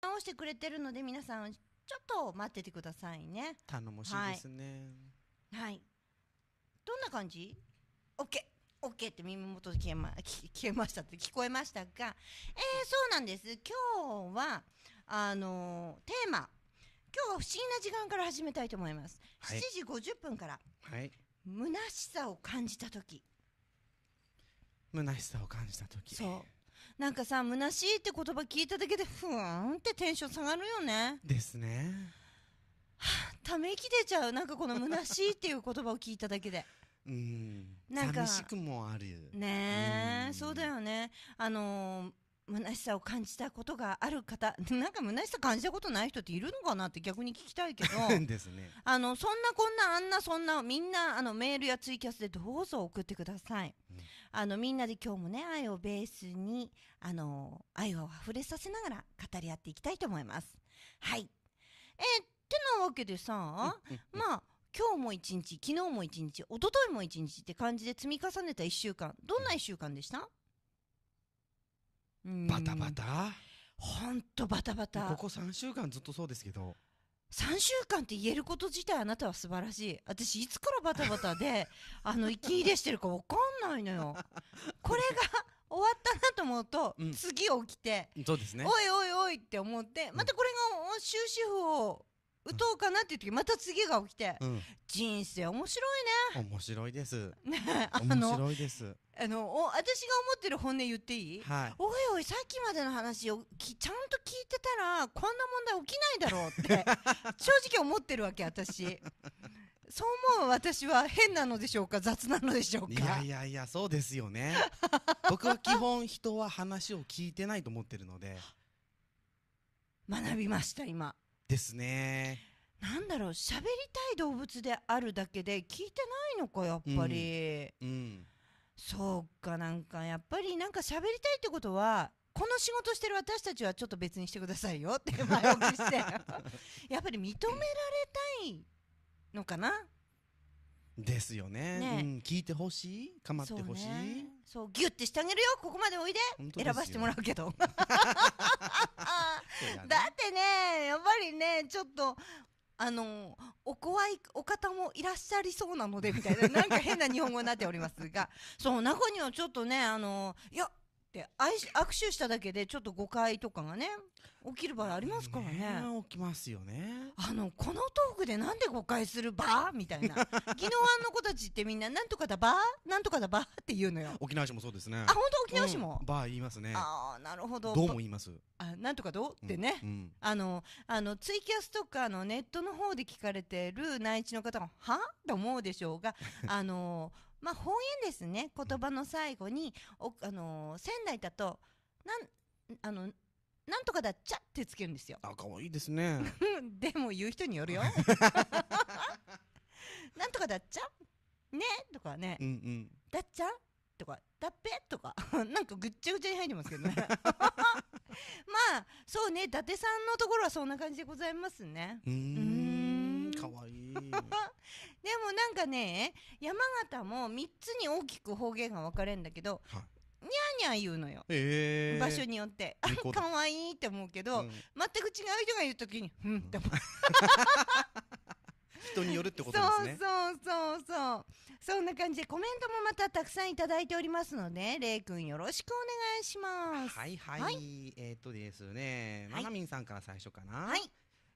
直してくれてるので皆さんちょっと待っててくださいね頼もしいですねはい、はい、どんな感じ ?OK! オッケーって耳元で消えま、消えましたって聞こえましたが、えー、そうなんです。今日は、あのー、テーマ。今日は不思議な時間から始めたいと思います。はい、7時50分から。はい。虚しさを感じた時虚しさを感じた時そう。なんかさ虚しいって言葉聞いただけでふーんってテンション下がるよねですねはため息出ちゃうなんかこの虚しいっていう言葉を聞いただけでうんなんか寂しくもあるねえそうだよねあのー虚しさを感じたことがある方、なんか虚しさ感じたことない人っているのかなって逆に聞きたいけど、ですね、あのそんなこんなあんなそんなみんなあのメールやツイキャスでどうぞ送ってください。あの、みんなで今日もね、愛をベースに、あの、愛を溢れさせながら語り合っていきたいと思います。はい。えってなわけでさ、まあ、今日も一日、昨日も一日、一昨日も一日って感じで積み重ねた一週間、どんな一週間でしたバタバタほんとバタバタ。ここ3週間ずっとそうですけど。3週間って言えること自体あなたは素晴らしい私いつからバタバタで あの息入れしてるか分かんないのよこれが終わったなと思うと、うん次起きて、そうですね。おいおいおいって思ってまたこれが終止符を打とうかなっていう時また次が起きて、うん、人生面白いね 面白いです、あの面白いですあのお私が思ってる本音言っていい、はい、おいおいさっきまでの話をきちゃんと聞いてたらこんな問題起きないだろうって 正直思ってるわけ私。そう思う私は変なのでしょうか雑なのでしょうかいやいやいやそうですよね 僕は基本人は話を聞いてないと思ってるので学びました今ですね。なんだろう喋りたい動物であるだけで聞いてないのかやっぱり、うん、うん、そうかなんかやっぱりなんか喋りたいってことはこの仕事してる私たちはちょっと別にしてくださいよって 前置きして やっぱり認められたいのかなですよね、ねうん、聞いてほしい構ってほしい、そうギュッてしてあげるよここまでおいで選ばせてもらうけどだってねやっぱりねちょっとあのお怖いお方もいらっしゃりそうなのでみたいな なんか変な日本語になっておりますがそう中にはちょっとねあのいやって握手しただけでちょっと誤解とかがね起きる場合ありますからね。ね起きますよね。あの、このトークでなんで誤解するばみたいな。昨日あの子たちってみんな、なんとかだばなんとかだばって言うのよ。沖縄市もそうですね。あ、本当沖縄市も、うん、ば言いますね。ああ、なるほど。どうも言います。あ、なんとかどうってね、うんうん、あの、あの、ツイキャスとかのネットの方で聞かれてる内地の方も、はと思うでしょうが、あの、まあ、方言ですね。言葉の最後に、おあの仙台だと、なん、あの、なんとかだっちゃってつけるんですよ。あ、可愛いですね。でも言う人によるよ。なんとかだっちゃねとかね、うんうん、だっちゃとか、だっぺとか、なんかぐっちゃぐちゃに入ってますけどね。まあ、そうね、伊達さんのところはそんな感じでございますね。うん。かわいい。でもなんかね、山形も3つに大きく方言が分かれるんだけど、はい、にゃーにゃー言うのよ、えー、場所によってあかわいいって思うけど、うん、全く違う人が言う時にうんって思う、人によるってことですねそうそうそうそんな感じでコメントもまたたくさんいただいておりますのでれいくんよろしくお願いしますはいはい、はい、えー、っとですねまなみんさんから最初かなはい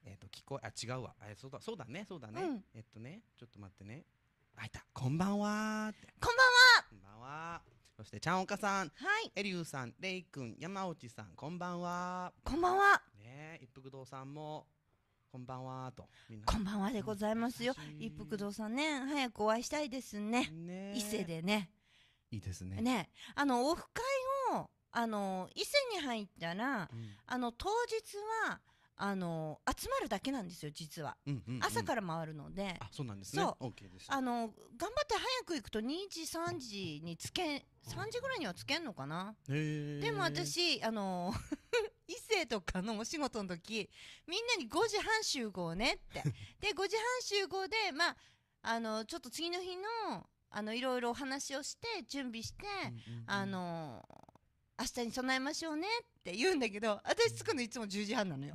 えっ、と聞こえあ違うわえそうだそうだねそうだね、うん、えっとねちょっと待ってねあいたこんばんはこんばんはこんばんはそしてちゃんおかさん、はい、えりゅうさん、れいくん、山内さん、こんばんは。こんばんは。ね一服堂さんも。こんばんはと。こんばんはでございますよ。一服堂さんね、早くお会いしたいですね。ね伊勢でね。いいですね。ね、あのオフ会を、あの伊勢に入ったら、うん、あの当日は。あの集まるだけなんですよ、実は、うんうんうん、朝から回るので、あそうなんですね、あの頑張って早く行くと2時、3時につけ3時ぐらいにはつけんのかな、でも私、あの異性 とかのお仕事の時、みんなに5時半集合ねって。で、5時半集合で、まあ、あの、ちょっと次の日の、あの、いろいろお話をして、準備して、うんうんうん、あの、明日に備えましょうねって言うんだけど、私着くのいつも10時半なのよ。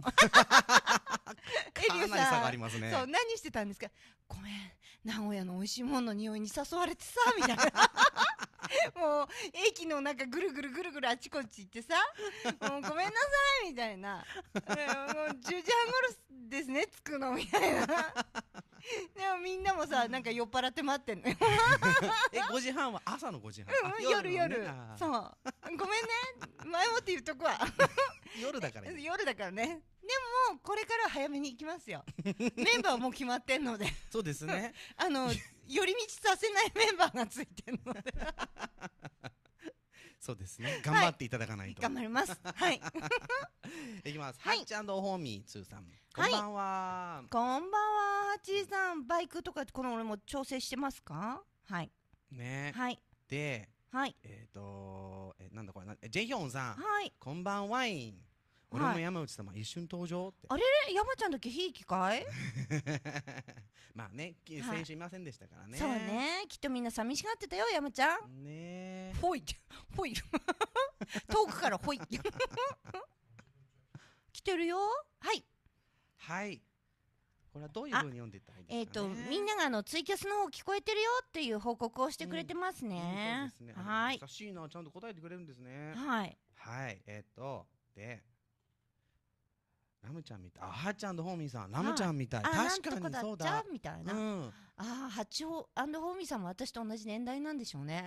エリオさん、ね、そう、何してたんですかごめん。名古屋の美味しいものの匂いに誘われてさ みたいなもう駅の中ぐるぐるぐるぐるあちこち行ってさもうごめんなさいみたいなもう10時半頃ですね着くのみたいなでもみんなもさなんか酔っ払って待ってんのよ え5時半は朝の5時半、うん、夜夜、そうごめんね前もって言うとこは 夜だから、ね、夜だからねでもこれから早めに行きますよ メンバーも決まってんのでそうですね あの寄り道させないメンバーがついてるので そうですね頑張っていただかないと、頑張りますはいいきますはい、ハッチホーミーツーさんこんばんは、こんばんはハッチーさんバイクとかこの俺も調整してますかはいねはいではいえっ、とえなんだこれジェヒョンさんはいこんばんは、ワイン俺も山内様、一瞬登場ってあれれ山ちゃんだけひいきかい まあねきはい先週いませんでしたからね、そうねきっとみんな寂しがってたよ山ちゃんねえほいほい 遠くからほい 来てるよはいはいこれはどういうふうに読んでいったらいいですか、ね、えっ、とみんながあのツイキャスの方聞こえてるよっていう報告をしてくれてますね,、うんそうですねはい優しいなちゃんと答えてくれるんですねはいはいえっ、とでラムちゃんみたいあはちゃんとホーミーさんラムちゃんみたい確かにそうだラムみたいな、うん、ああ、八王アンドホーミーさんも私と同じ年代なんでしょうね。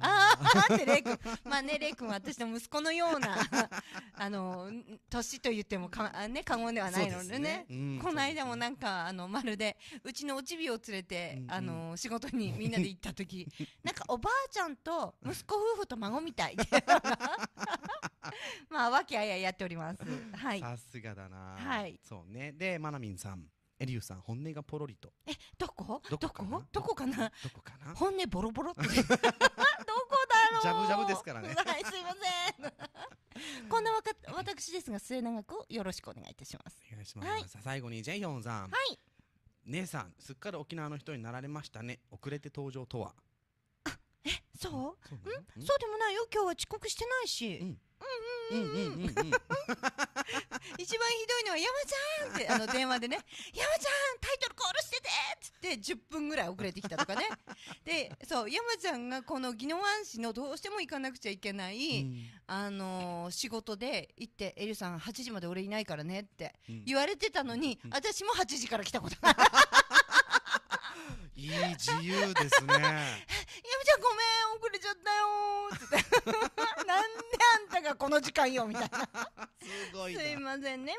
あ あってレイ君。まあね、レイ君は私の息子のような、あの、年と言ってもか、ね、過言ではないのでね。でねうん、この間もなんか、あの、まるで、うちのおちびを連れて、うん、あの、仕事にみんなで行った時、なんかおばあちゃんと息子夫婦と孫みたい。まあ、和気あいあいやっております。はい。さすがだな。はい。そうね。で、まなみんさん。エリュウさん本音がポロリとえどこどこどこかなどこかな本音ボロボロって どこだろうジャブジャブですからねはいすいませんこんなわか私ですが末永くよろしくお願いいたしますお願いします、はい、最後にジェイヨンさんはい姉さんすっかり沖縄の人になられましたね遅れて登場とはあえそう、うん、そうでもないよ今日は遅刻してないし、うん、うんうんうんうんうんうん 一番ひどいのは山ちゃんってあの電話でね、山ちゃんタイトルコールしててっつって10分ぐらい遅れてきたとかね。で、そう、山ちゃんがこの宜野湾市のどうしても行かなくちゃいけない、うん、あのー、仕事で行って、エリさん8時まで俺いないからねって言われてたのに、うん、私も8時から来たことが いい自由ですね。山ちゃんごめん分くれちゃったよーって なんであんたがこの時間よみたいなすごいすいませんね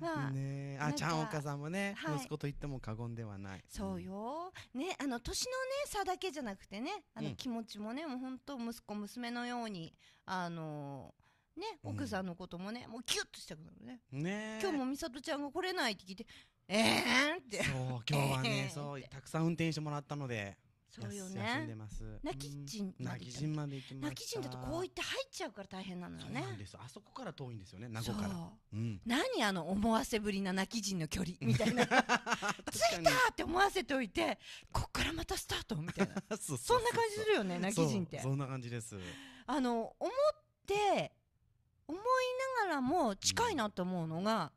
皆さんあ、ねあちゃんおかさんもね、はい、息子と言っても過言ではないそうよ、ねあの年のね差だけじゃなくてねあの気持ちもね、うん、もう本当息子娘のようにあのーね、奥さんのこともね、うん、もうキュッとしたくなるね。ね今日も美里ちゃんが来れないって聞いて、えーって。そう、今日はね、そう、たくさん運転してもらったので。そうよね休んでます泣き人。泣き人まで行きま泣き人だとこういって入っちゃうから大変なのよねあそこから遠いんですよね名護から、うん、何あの思わせぶりな泣き人の距離みたいな 着いたって思わせておいてこっからまたスタートみたいな そんな感じするよね泣き人ってそんな感じですあの思って思いながらも近いなと思うのが、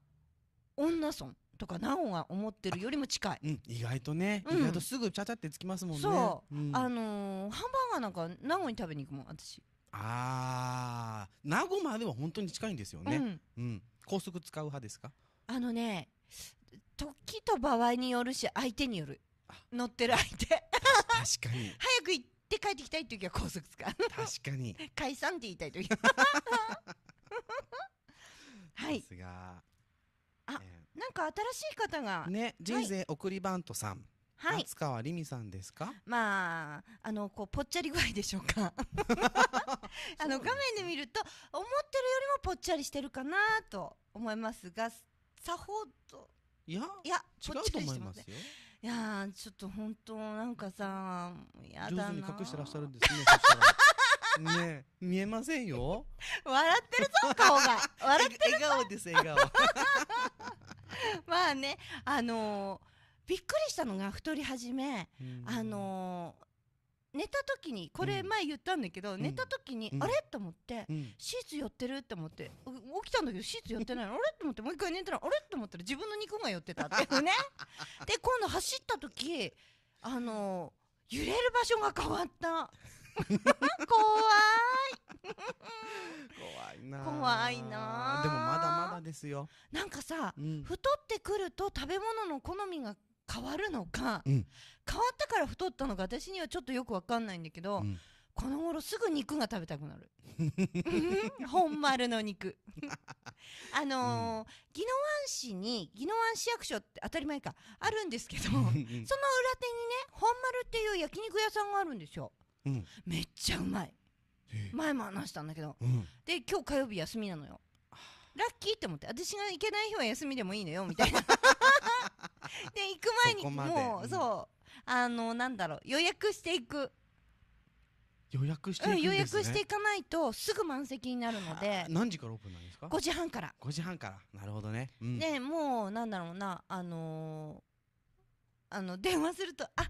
うん、女村とかナオンが思ってるよりも近い、うん、意外とね、うん、意外とすぐちゃちゃってつきますもんねそう、うん、あのー、ハンバーガーなんかナオンに食べに行くもん私ああ名護までは本当に近いんですよね、うん高速使う派ですかあのね時と場合によるし相手による乗ってる相手確かに 早く行って帰ってきたい時は高速使う確かに 解散って言いたい時 はいさすがあ、えーなんか新しい方が。ね、人生送りバントさん。はい。夏川りみさんですかまあ、あの、こう、ぽっちゃり具合でしょうか。あの、画面で見ると、思ってるよりもぽっちゃりしてるかなと思いますが、さほど。いや、いや、ぽっちゃりしますね。いやちょっと本当、なんかさ、やだな。上手に隠してらっしゃるんですね、ね見えませんよ。笑ってるぞ、顔が。笑ってる笑顔です、笑顔。まあね、あのー、びっくりしたのが太り始め、うん、あのー寝た時にこれ前言ったんだけど、うん、寝た時に、うん、あれと思って、うん、シーツ寄ってるって思って起きたんだけどシーツ寄ってないのあれと思ってもう一回寝たらあれと思ったら自分の肉が寄ってたっていうね で今度走った時あの揺れる場所が変わった 怖い怖いな怖いなでもまだまだですよなんかさ、うん、太ってくると食べ物の好みが変わるのか、うん、変わったから太ったのか私にはちょっとよくわかんないんだけど、うん、この頃すぐ肉が食べたくなる 本丸の肉 あのー、宜野湾市に宜野湾市役所って当たり前かあるんですけどその裏手にね本丸っていう焼肉屋さんがあるんですようん、めっちゃうまい前も話したんだけど、うん、で今日火曜日休みなのよラッキーって思って私が行けない日は休みでもいいのよみたいな で行く前にもうそうあのなんだろう予約していく予約して、ねうん、予約していかないとすぐ満席になるので何時からオープンなんですか5時半から5時半からなるほどね、うん、でもうなんだろうなあのー、あの電話するとあ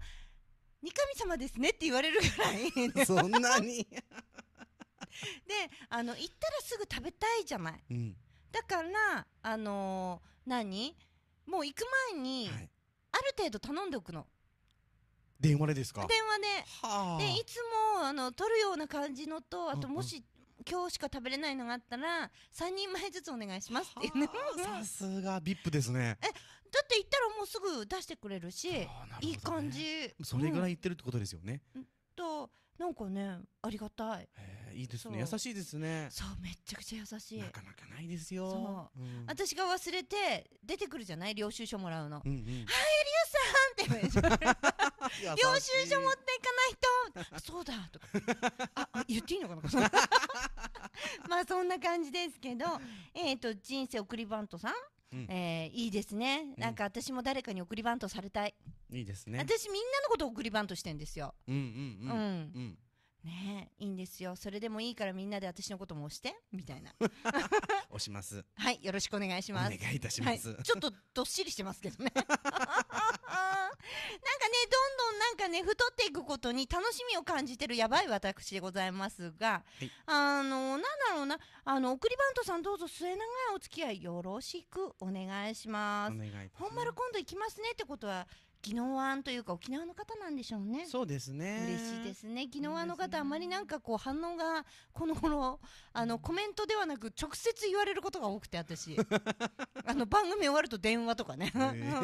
三神様ですねって言われるぐらい そんなに であの行ったらすぐ食べたいじゃない、うん、だからあのー、何もう行く前に、はい、ある程度頼んでおくの電話でですか電話で、はあ、でいつもあの取るような感じのとあともし、うんうん今日しか食べれないのがあったら3人前ずつお願いしますっていうねさすが VIP ですねえだって言ったらもうすぐ出してくれるし、ね、いい感じそれぐらい言ってるってことですよね、うん、となんかねありがたいいいですね優しいですねそうめちゃくちゃ優しいなかなかないですよ、うん、私が忘れて出てくるじゃない領収書もらうの、うんうん、はいりゅうさんって領収書持っていかないと そうだとかあ言っていいのかな まあそんな感じですけどえっ、ー、と人生送りバントさんうえー、いいですね、なんか私も誰かに送りバントされたい。いいですね。私みんなのことを送りバントしてんですよ。うんうん。うん。うんねいいんですよ。それでもいいからみんなで私のことも押して、みたいな。押します。はい、よろしくお願いします。お願いいたします。はい、ちょっとどっしりしてますけどね。なんかね、どんどんなんかね、太っていくことに楽しみを感じてるやばい私でございますが、はい、あの、なんだろうな、あの、送りバントさんどうぞ末永いお付き合いよろしくお願いします。お願い、ね、本丸今度行きますねってことは、宜野湾というか沖縄の方なんでしょうね。そうですね。嬉しいですね。宜野湾の方、あまりなんかこう反応が、この頃、あの、コメントではなく直接言われることが多くて、私。あの、番組終わると電話とかね。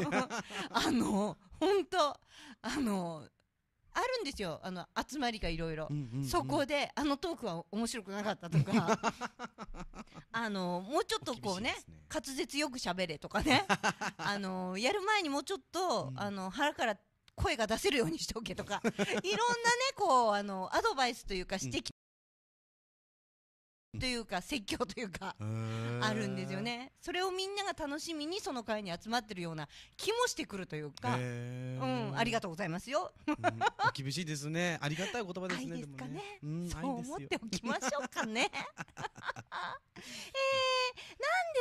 あの、本当あの、あるんですよあの集まりがいろいろそこであのトークは面白くなかったとか あのもうちょっとこうね、ね、滑舌よく喋れとかね あのやる前にもうちょっと、うん、あの腹から声が出せるようにしとけとか いろんなねこうあのアドバイスというか指摘、うんというか、説教というか、あるんですよね。それをみんなが楽しみにその会に集まってるような気もしてくるというか、うん、ありがとうございますよ。うん、厳しいですね。ありがたい言葉ですね。ですかね。ねうん、そう思っておきましょうかね。えー、なん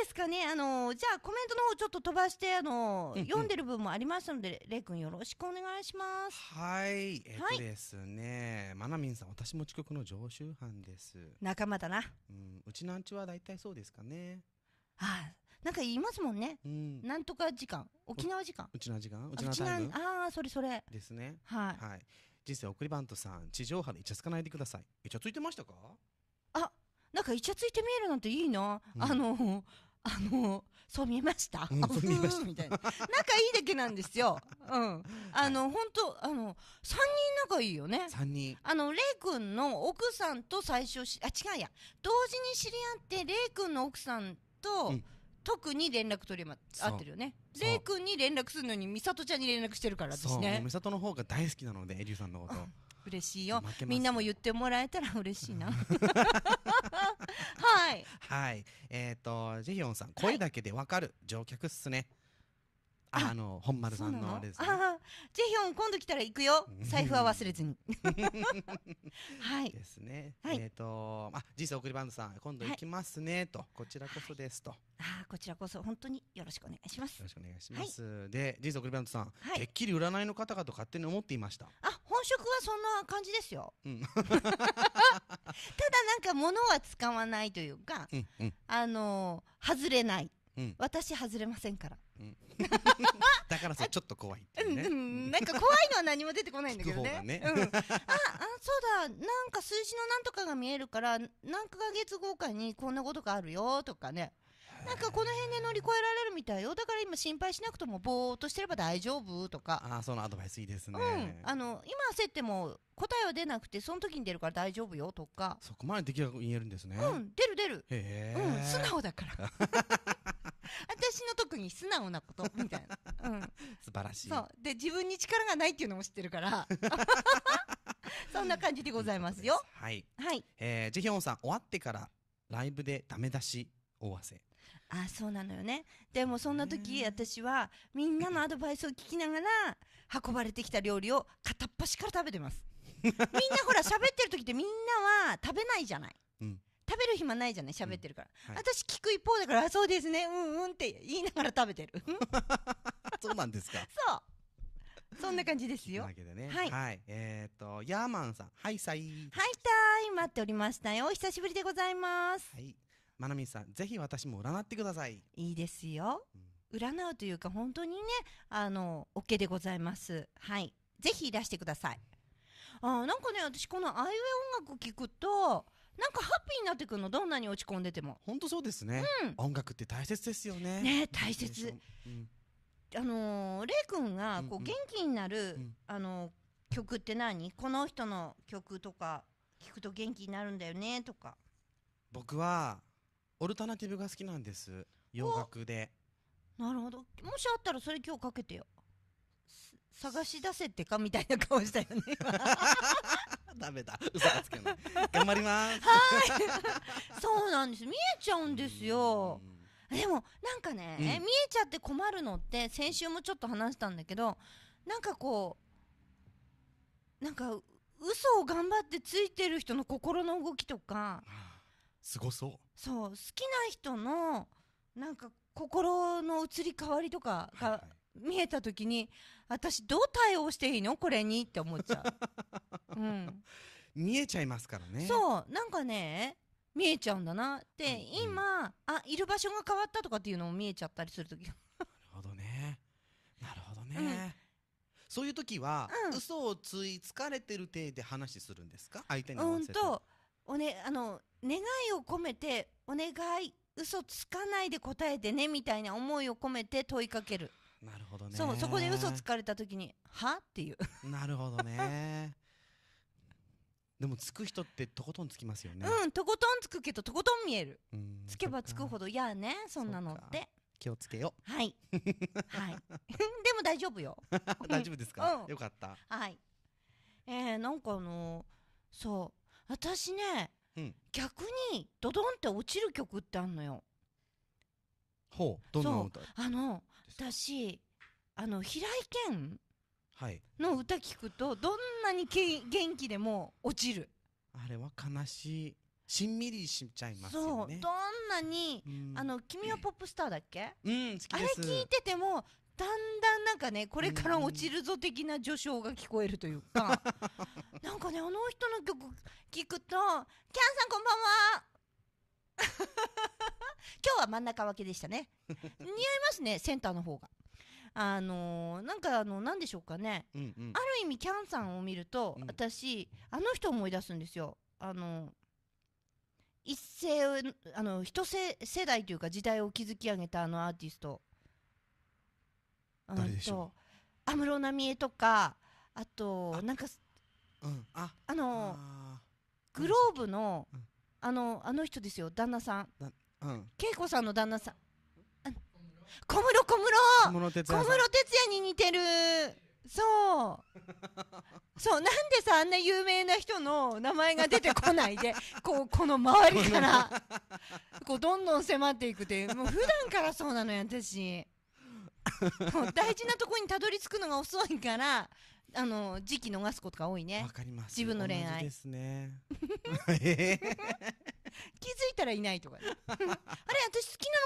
ですかね、あの、じゃあコメントの方ちょっと飛ばして、あの、うんうん、読んでる部分もありますので、レイ君よろしくお願いします。はい。えっとですね、まなみんさん、私も遅刻の常習犯です。仲間だな。うん、うちのアンチは大体そうですかね。ああ、なんか言いますもんね。うん、なんとか時間。沖縄時間。うちの時間沖縄タイム。ああ、それそれ。ですね。はい。はい。人生送りバントさん、地上波でイチャつかないでください。イチャついてましたかあ、なんかイチャついて見えるなんていいな。うん、あの、あの、そう見ました、うん、あ、見ました。みたいな。仲いいだけなんですよ。うん。あの、本当あの、三人仲いいよね。三人。あの、レイ君の奥さんと最初し、あ、違うや。同時に知り合って、レイ君の奥さんと、うん特に連絡取りま合ってるよね。レイ君に連絡するのに、美里ちゃんに連絡してるからですね。美里の方が大好きなので、エリュさんのこと。嬉しいよ。みんなも言ってもらえたら嬉しいな。はい。はい。えっ、ー、と、ジェヒョンさん、声だけでわかる、乗客っすね。あの本丸さんのあれです、ね、あジェヒョン今度来たら行くよ財布は忘れずに はいですね、はい、えっ、ー、とあ人生送りバンドさん今度行きますね、はい、とこちらこそですと、はい、あこちらこそ本当によろしくお願いしますよろしくお願いします、で人生送りバンドさん、てっきり占いの方かと勝手に思っていましたあ本職はそんな感じですよ、うん、ただなんか物は使わないというか、うんうん、あの外れない、うん、私外れませんからだからさちょっと怖いってね、なんか怖いのは何も出てこないんだけどね、ね、あそうだなんか数字のなんとかが見えるから何ヶ月後かにこんなことがあるよとかねなんかこの辺で乗り越えられるみたいよだから今心配しなくてもぼーっとしてれば大丈夫とかあそのアドバイスいいですね、うん、あの今焦っても答えは出なくてその時に出るから大丈夫よとかそこまでできる言えるんですねうん出る出るへえ、うん、素直だから 私の特に素直なこと みたいな、うん、素晴らしいそうで自分に力がないっていうのも知ってるから そんな感じでございますよはい、はいえー、ジェヒョンさん終わってからライブでダメ出し大汗あそうなのよねでもそんな時私はみんなのアドバイスを聞きながら運ばれてきた料理を片っ端から食べてますみんなほら喋ってる時ってみんなは食べないじゃない食べる暇ないじゃない喋ってるから、うんはい、私聞く一方だからそうですねうんうんって言いながら食べてる そうなんですか そうそんな感じですよ。ね、はい、はい、えっ、ー、と、ヤーマンさん、はいさい。はいたい、待っておりましたよ。お久しぶりでございます。はい、まなみさん、ぜひ私も占ってください。いいですよ。うん、占うというか、本当にね、あの、オ、OK、ケでございます。はい、ぜひいらしてください。あ、なんかね、私このアイウェイ音楽聞くと。なんかハッピーになってくるのどんなに落ち込んでても本当そうですね、うん、音楽って大切ですよねね大切、うん、あのー、レイ君がこう元気になる、うんうん、あのー、曲って何この人の曲とか聞くと元気になるんだよねとか僕はオルタナティブが好きなんです洋楽でなるほどもしあったらそれ今日かけてよ探し出せってかみたいな顔したよね ダメだ嘘がつけない頑張りますはい そうなんです見えちゃうんですよでもなんかね、うん、見えちゃって困るのって先週もちょっと話したんだけどなんかこうなんか嘘を頑張ってついてる人の心の動きとかすごそうそう好きな人のなんか心の移り変わりとかが見えた時に、私どう対応していいのこれにって思っちゃう。うん。見えちゃいますからね。そう。なんかね、見えちゃうんだなって、うん、今、あ、いる場所が変わったとかっていうのも見えちゃったりする時なるほどね。なるほどね。うんそういう時は、うん、嘘をついつかれてる体で話するんですか相手にうんと、おね、あの、願いを込めて、お願い、嘘つかないで答えてね、みたいな思いを込めて問いかける。なるほどねそうそこで嘘つかれた時にはっていうなるほどね でもつく人ってとことんつきますよねうんとことんつくけどとことん見えるつけばつくほどいやねそんなのって気をつけよはい はい でも大丈夫よ大丈夫ですか、うん、よかったはいえー、なんかあのー、そう私ね、うん、逆にドドンって落ちる曲ってあんのよほうどんな歌あの私あの平井堅の歌聞くとどんなにけ元気でも落ちるあれは悲しいしんみりしちゃいますよねそうどんなに、うん、あの君はポップスターだっけ、うん、あれ聞いててもだんだんなんかねこれから落ちるぞ的な序章が聞こえるというか、うん、なんかねあの人の曲聞くと「キャンさんこんばんは 今日は真ん中分けでしたね。似合いますね、センターの方が。あのー、なんかあの、何でしょうかね。うんうん、ある意味、キャンさんを見ると、うん、私、あの人思い出すんですよ。あのー、一世、あの、一世世代というか時代を築き上げたあのアーティスト。誰でしょう安室奈美恵とか、あと、なんか、うん、ああのー、グローブの、うんあのあの人ですよ旦那さんうん恵子さんの旦那さん小室小室小室哲也に似てるそう そうなんでさあんな有名な人の名前が出てこないで こうこの周りから こうどんどん迫っていくっていうもう普段からそうなのよ私大事なとこにたどり着くのが遅いからあの時期逃すことが多いねわかります自分の恋愛ですね 気づいたらいないとか、あれ私好きな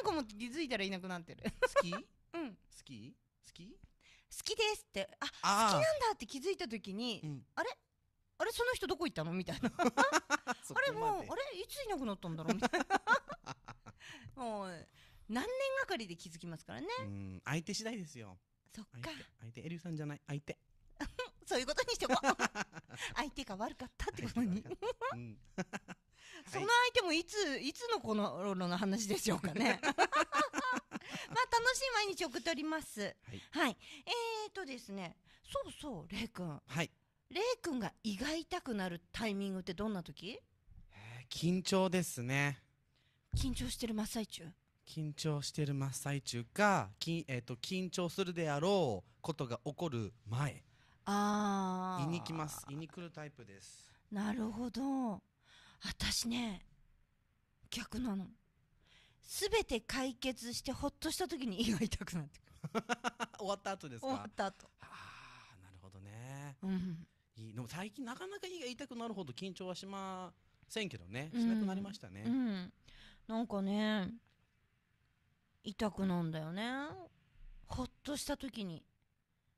のかもって気づいたらいなくなってる好き うん好き好き好きですってああ好きなんだって気づいた時に、うん、あれあれその人どこ行ったのみたいなあれもうあれいついなくなったんだろうみたいなもう何年がかりで気づきますからね相手次第ですよそっか相手エリュさんじゃない相手 そういうことにしても 相手が悪かったってことにその相手もいついつの頃の話でしょうかね まあ楽しい毎日送っております。はい、はい、えー、っとですね、そうそう、れいくん。はい。れいくんが胃が痛くなるタイミングってどんな時緊張ですね。緊張してる真っ最中緊張してる真っ最中か、きえー、っと緊張するであろうことが起こる前。ああ。胃に来ます。胃に来るタイプです。なるほど。私ね、逆なの。すべて解決してほっとした時に胃が痛くなってくる。終わった後ですか終わった後。ああ、なるほどね。うん。いいでも最近なかなか胃が痛くなるほど緊張はしませんけどね。しなくなりましたね。うん、うん、なんかね、痛くなんだよね。ほっとした時に。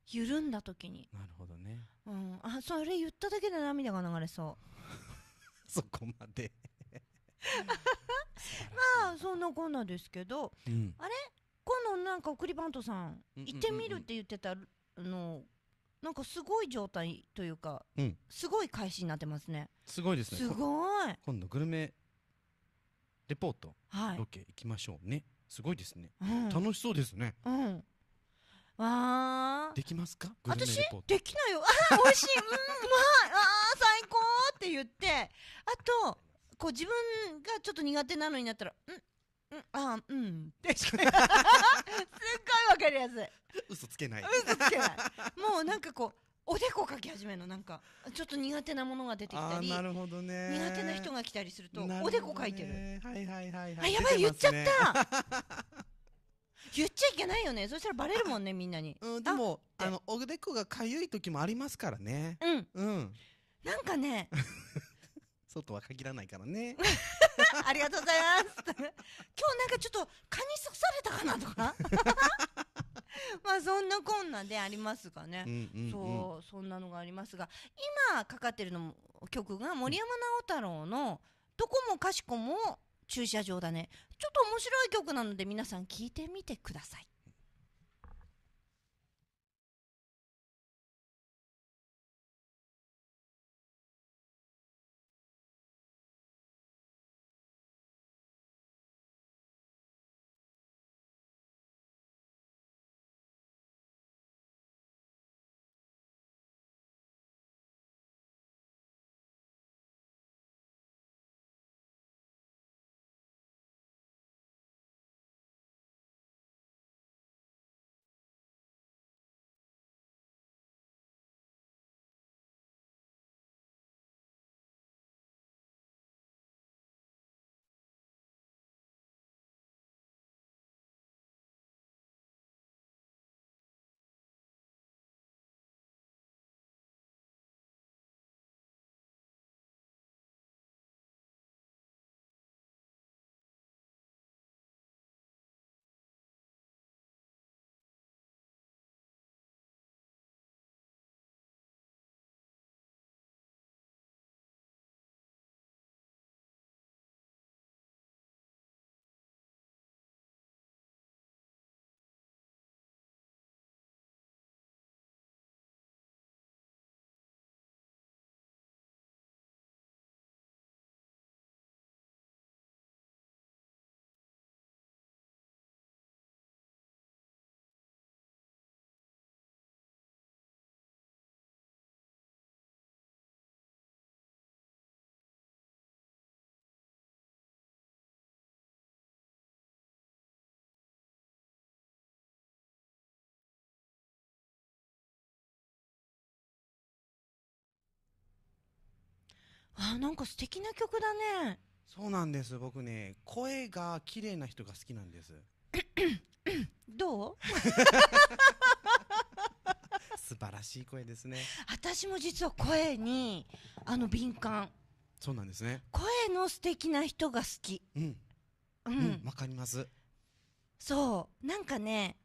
緩んだ時になるほどね、うん、あそれ言っただけで涙が流れそう そこまで まあそんなこんなですけど、うん、あれ今度なんか送りバントさん行ってみるって言ってたのなんかすごい状態というか、うん、すごい開始になってますねすごいですねすごい今度グルメレポート、はい、ロケ行きましょうねすごいですね、うん、楽しそうですねうんわできますか私できないよあ美味しいうんまああ最高って言ってあとこう自分がちょっと苦手なのになったらうんうん、あうんってしすっごいわかりやすい嘘つけない嘘つけないもうなんかこうおでこ描き始めのなんかちょっと苦手なものが出てきたりなるほどね苦手な人が来たりするとおでこ描いてるはいはいはいはいあやばい言っちゃった言っちゃいけないよねそしたらバレるもんねみんなにうんでもあのおでこがかゆい時もありますからねうんうんなんかね 外は限らないからね ありがとうございます今日なんかちょっと蚊に刺されたかなとか まあそんなこんなでありますかね、うんうんうん、そうそんなのがありますが今かかってるの曲が森山直太朗の「どこもかしこも駐車場だね」ちょっと面白い曲なので皆さん聴いてみてください。あなんか素敵な曲だねそうなんです僕ね声が綺麗な人が好きなんです どう 素晴らしい声ですね私も実は声にあの敏感そうなんですね声の素敵な人が好きうんうん、うん、かりますそうなんかね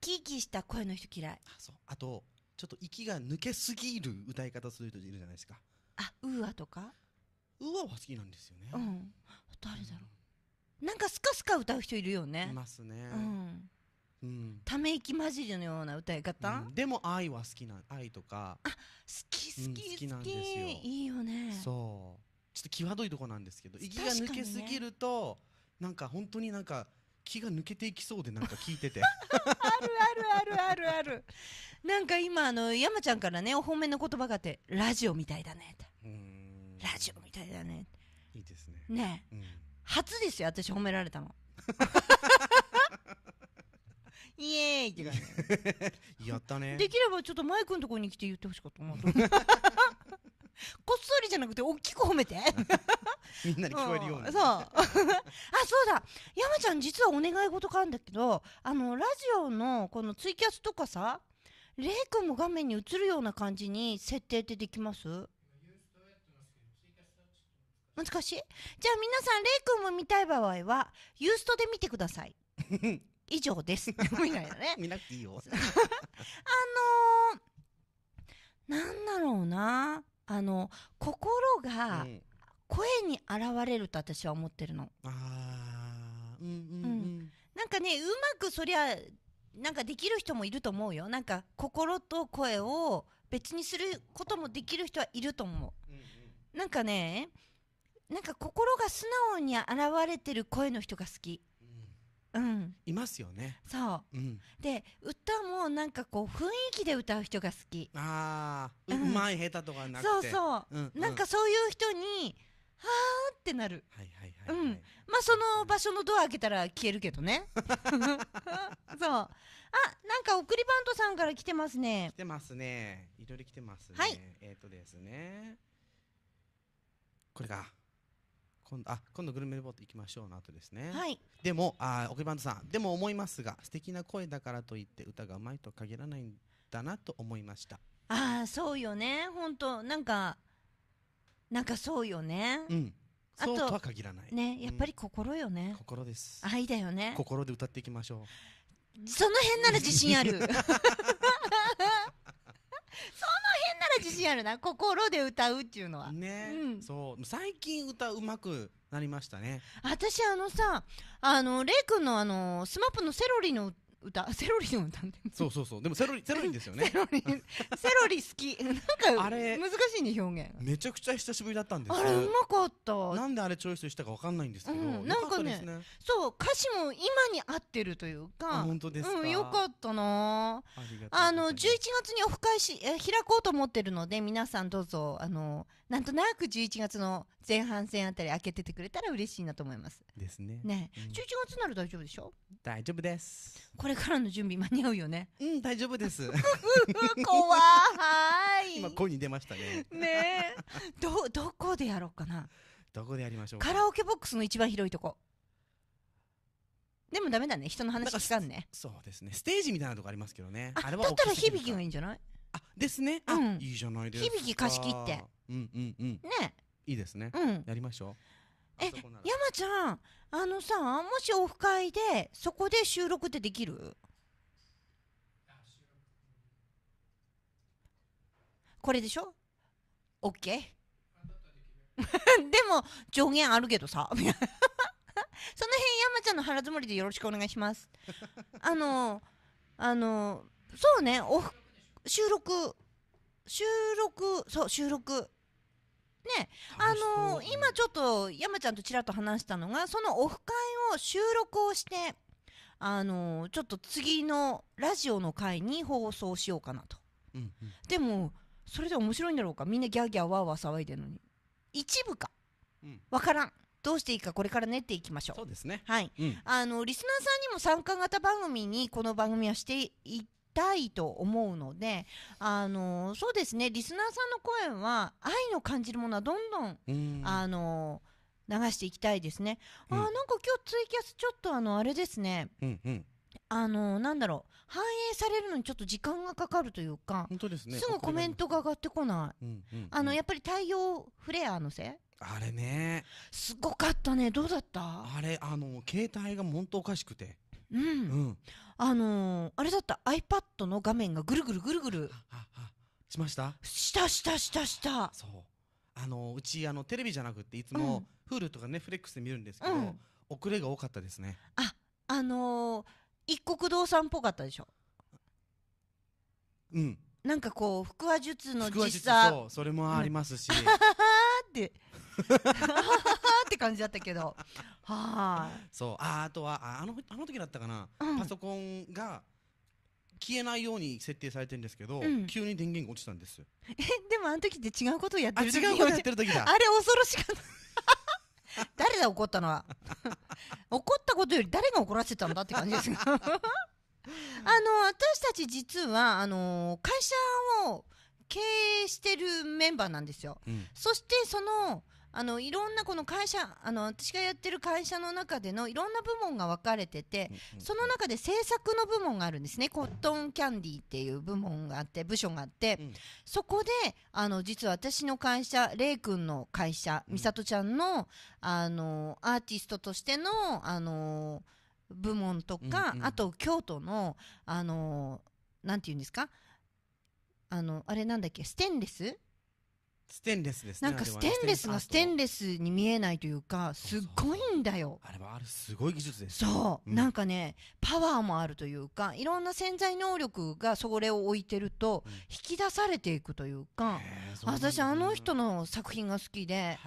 キーキーした声の人嫌いあそうあとちょっと息が抜けすぎる歌い方する人いるじゃないですかあウーアとかウーアは好きなんですよねうん誰だろう、なんかスカスカ歌う人いるよねいますねうんうん、ため息混じりのような歌い方、うん、でも愛は好きな愛とかあ好き好き好き好きなんですよいいよねそうちょっと際どいとこなんですけど息が抜けすぎると、ね、なんか本当になんか気が抜けていきそうでなんか聞いてて あるあるあるあるあるなんか今あの山ちゃんからねお褒めの言葉があってラジオみたいだねってラジオみたいだねいいですねね、うん、初ですよ私褒められたの イエーイって感じ やったねできればちょっとマイクのところに来て言ってほしかったな こっそりじゃなくて大きく褒めてみんなに聞こえるような、うん、そうあそうだ山ちゃん実はお願い事があるんだけどあのラジオのこのツイキャスとかさレイ君も画面に映るような感じに設定ってできます難しいじゃあ皆さんレイ君も見たい場合はユーストで見てください 以上ですみた いなね見なくていいよ あのー、なんだろうなあの心が声に現れると私は思ってるの、うん、あうんうん、うん、なんかねうまくそりゃなんかできる人もいると思うよなんか心と声を別にすることもできる人はいると思う、うんうん、なんかねなんか心が素直に現れてる声の人が好き。うん、いますよね。そう。うん、で、歌もなんかこう雰囲気で歌う人が好き。ああ、うん、うまい下手とかなくそうそう、うんうん、なんかそういう人に、はあってなる。はいはいはい、はい、うん。まあその場所のドア開けたら消えるけどね。そう。あ、なんか送りバントさんから来てますね。来てますね。いろいろ来てますね。はい。えっ、ー、とですね。これか。今度あ今度グルメレポート行きましょうの後ですね、はい、でもあオケバンドさんでも思いますが素敵な声だからといって歌がうまいと限らないんだなと思いましたああそうよね本当なんかなんかそうよねうんそうとは限らないねやっぱり心よね、うん、心です愛だよね心で歌っていきましょうその辺なら自信ある そう自信あるな心で歌うっていうのはね、うん、そう最近歌うまくなりましたね私あのさあのレイ君のあのスマップのセロリの歌歌 セロリの歌ってそうそうそうでもセロリセロリですよねセロリセロリ好き なんかあれ難しいね表現めちゃくちゃ久しぶりだったんですあれうまかったなんであれチョイスしたかわかんないんですけど、うん、なんかね、ね、そう歌詞も今に合ってるというか本当ですうんよかったなあの11月にオフ会し開こうと思ってるので皆さんどうぞあのなんとなく11月の前半戦あたり開けててくれたら嬉しいなと思います。ですね。ね、うん、11月なら大丈夫でしょ大丈夫です。これからの準備間に合うよね。うん、大丈夫です。怖い。今声に出ましたね。ねど、どこでやろうかな。どこでやりましょうカラオケボックスの一番広いとこ。でもダメだね。人の話聞かんね。そうですね。ステージみたいなとこありますけどね。あれはだったら響きがいいんじゃないあ、ですね。あ、うん、いいじゃないですか。響き貸し切って。うんうんうん。ね。いいですね、うん、やりましょうえ山ちゃんあのさもしオフ会でそこで収録ってできるこれでしょ ?OK? でも上限あるけどさその辺山ちゃんの腹積もりでよろしくお願いしますあのあのそうねオフ収録収録そう収録ね、あのー今ちょっと山ちゃんとちらっと話したのが、そのオフ会を収録をして、あのー、ちょっと次のラジオの回に放送しようかなと。うんうん、でも、それで面白いんだろうか。みんなギャーギャーわーわー騒いでるのに。一部か。わ、からん。どうしていいかこれから練っていきましょう。そうですね。はい。うん、あの、リスナーさんにも参加型番組にこの番組はしていたいと思うので、あのそうですね、リスナーさんの声は、愛の感じるものはどんどん、んあの流していきたいですね。あ、うん、なんか今日ツイキャスちょっとあの、あれですね。うんうんあのなんだろう、反映されるのにちょっと時間がかかるというか、本当ですね。すぐコメントが上がってこない。うんうんうん、あの、やっぱり太陽フレアのせいあれね。すごかったね。どうだったあれ、あの、携帯が本当おかしくて。うん。うん、あのー、あれだった iPad の画面がぐるぐるぐるぐるしましたしたしたしたしたそうあのー、うちあのテレビじゃなくていつも、Hulu とか Netflix で見るんですけど、うん、遅れが多かったですねああのー、一国堂さんっぽかったでしょうんなんかこう腹話術の実際そうそれもありますし、うん、ってって感じだったけどはい。そう、あ、あとは、あの、あの時だったかな、うん、パソコンが。消えないように設定されてるんですけど、うん、急に電源が落ちたんですえ、でもあの時って違うことやってる時あ違うことやってる時だ。あれ恐ろしかった。誰だ怒ったのは。怒ったことより誰が怒らせたんだって感じですが。あの、私たち実は、あの、会社を経営してるメンバーなんですよ。うん、そしてそのあのいろんなこの会社あの私がやってる会社の中でのいろんな部門が分かれてて、その中で制作の部門があるんですねコットンキャンディーっていう部門があって部署があって、そこであの実は私の会社レイ君の会社美里ちゃんのあのアーティストとしてのあの部門とか、あと京都のあのなんていうんですかあのあれなんだっけステンレスステンレスですね。なんかステンレスがステンレスに見えないというか、すっごいんだよ。あれはあるすごい技術です。そう、うん、なんかね、パワーもあるというか、いろんな潜在能力がそれを置いてると、引き出されていくというか、うん、私あの人の作品が好きで、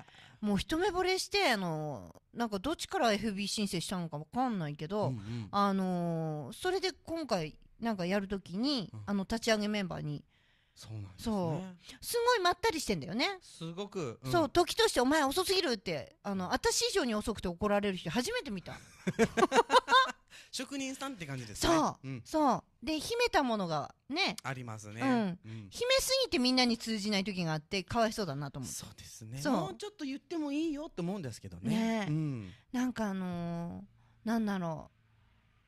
もう一目惚れして、あの、なんかどっちから FB 申請したのかわかんないけど、うんうん、あのそれで今回、なんかやるときに、あの立ち上げメンバーにそうなんです、ね、すごいまったりしてんだよね。すごく。うん、そう、時としてお前遅すぎるって、あの、私以上に遅くて怒られる人初めて見た。職人さんって感じですね。そう、うん、そう。で、秘めたものがね。ありますね。うん。うん、秘めすぎてみんなに通じない時があって、かわいそうだなと思う。そうですね。もうちょっと言ってもいいよって思うんですけどね。ねうん。なんかあのー、なんだろう。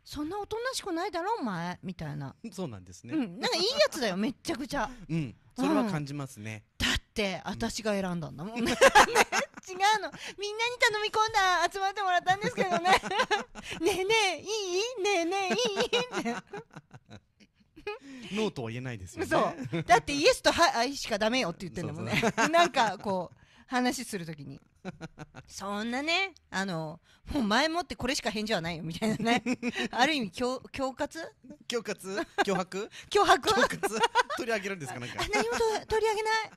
そんなおとなしくないだろお前みたいなそうなんですね、うん、なんかいいやつだよ めっちゃくちゃうんそれは感じますね、うん、だって私が選んだんだもんね ね、違うのみんなに頼み込んだ集まってもらったんですけどね ねえねえいいねえねえいいってノーとは言えないですよねそうだってイエスとはいしかダメよって言ってるんだもんねなんかこう話するときに そんなねあのもう前もってこれしか返事はないよみたいなね ある意味恐恐喝恐喝 脅迫脅迫恐喝取り上げるんですかなんか何も取り上げない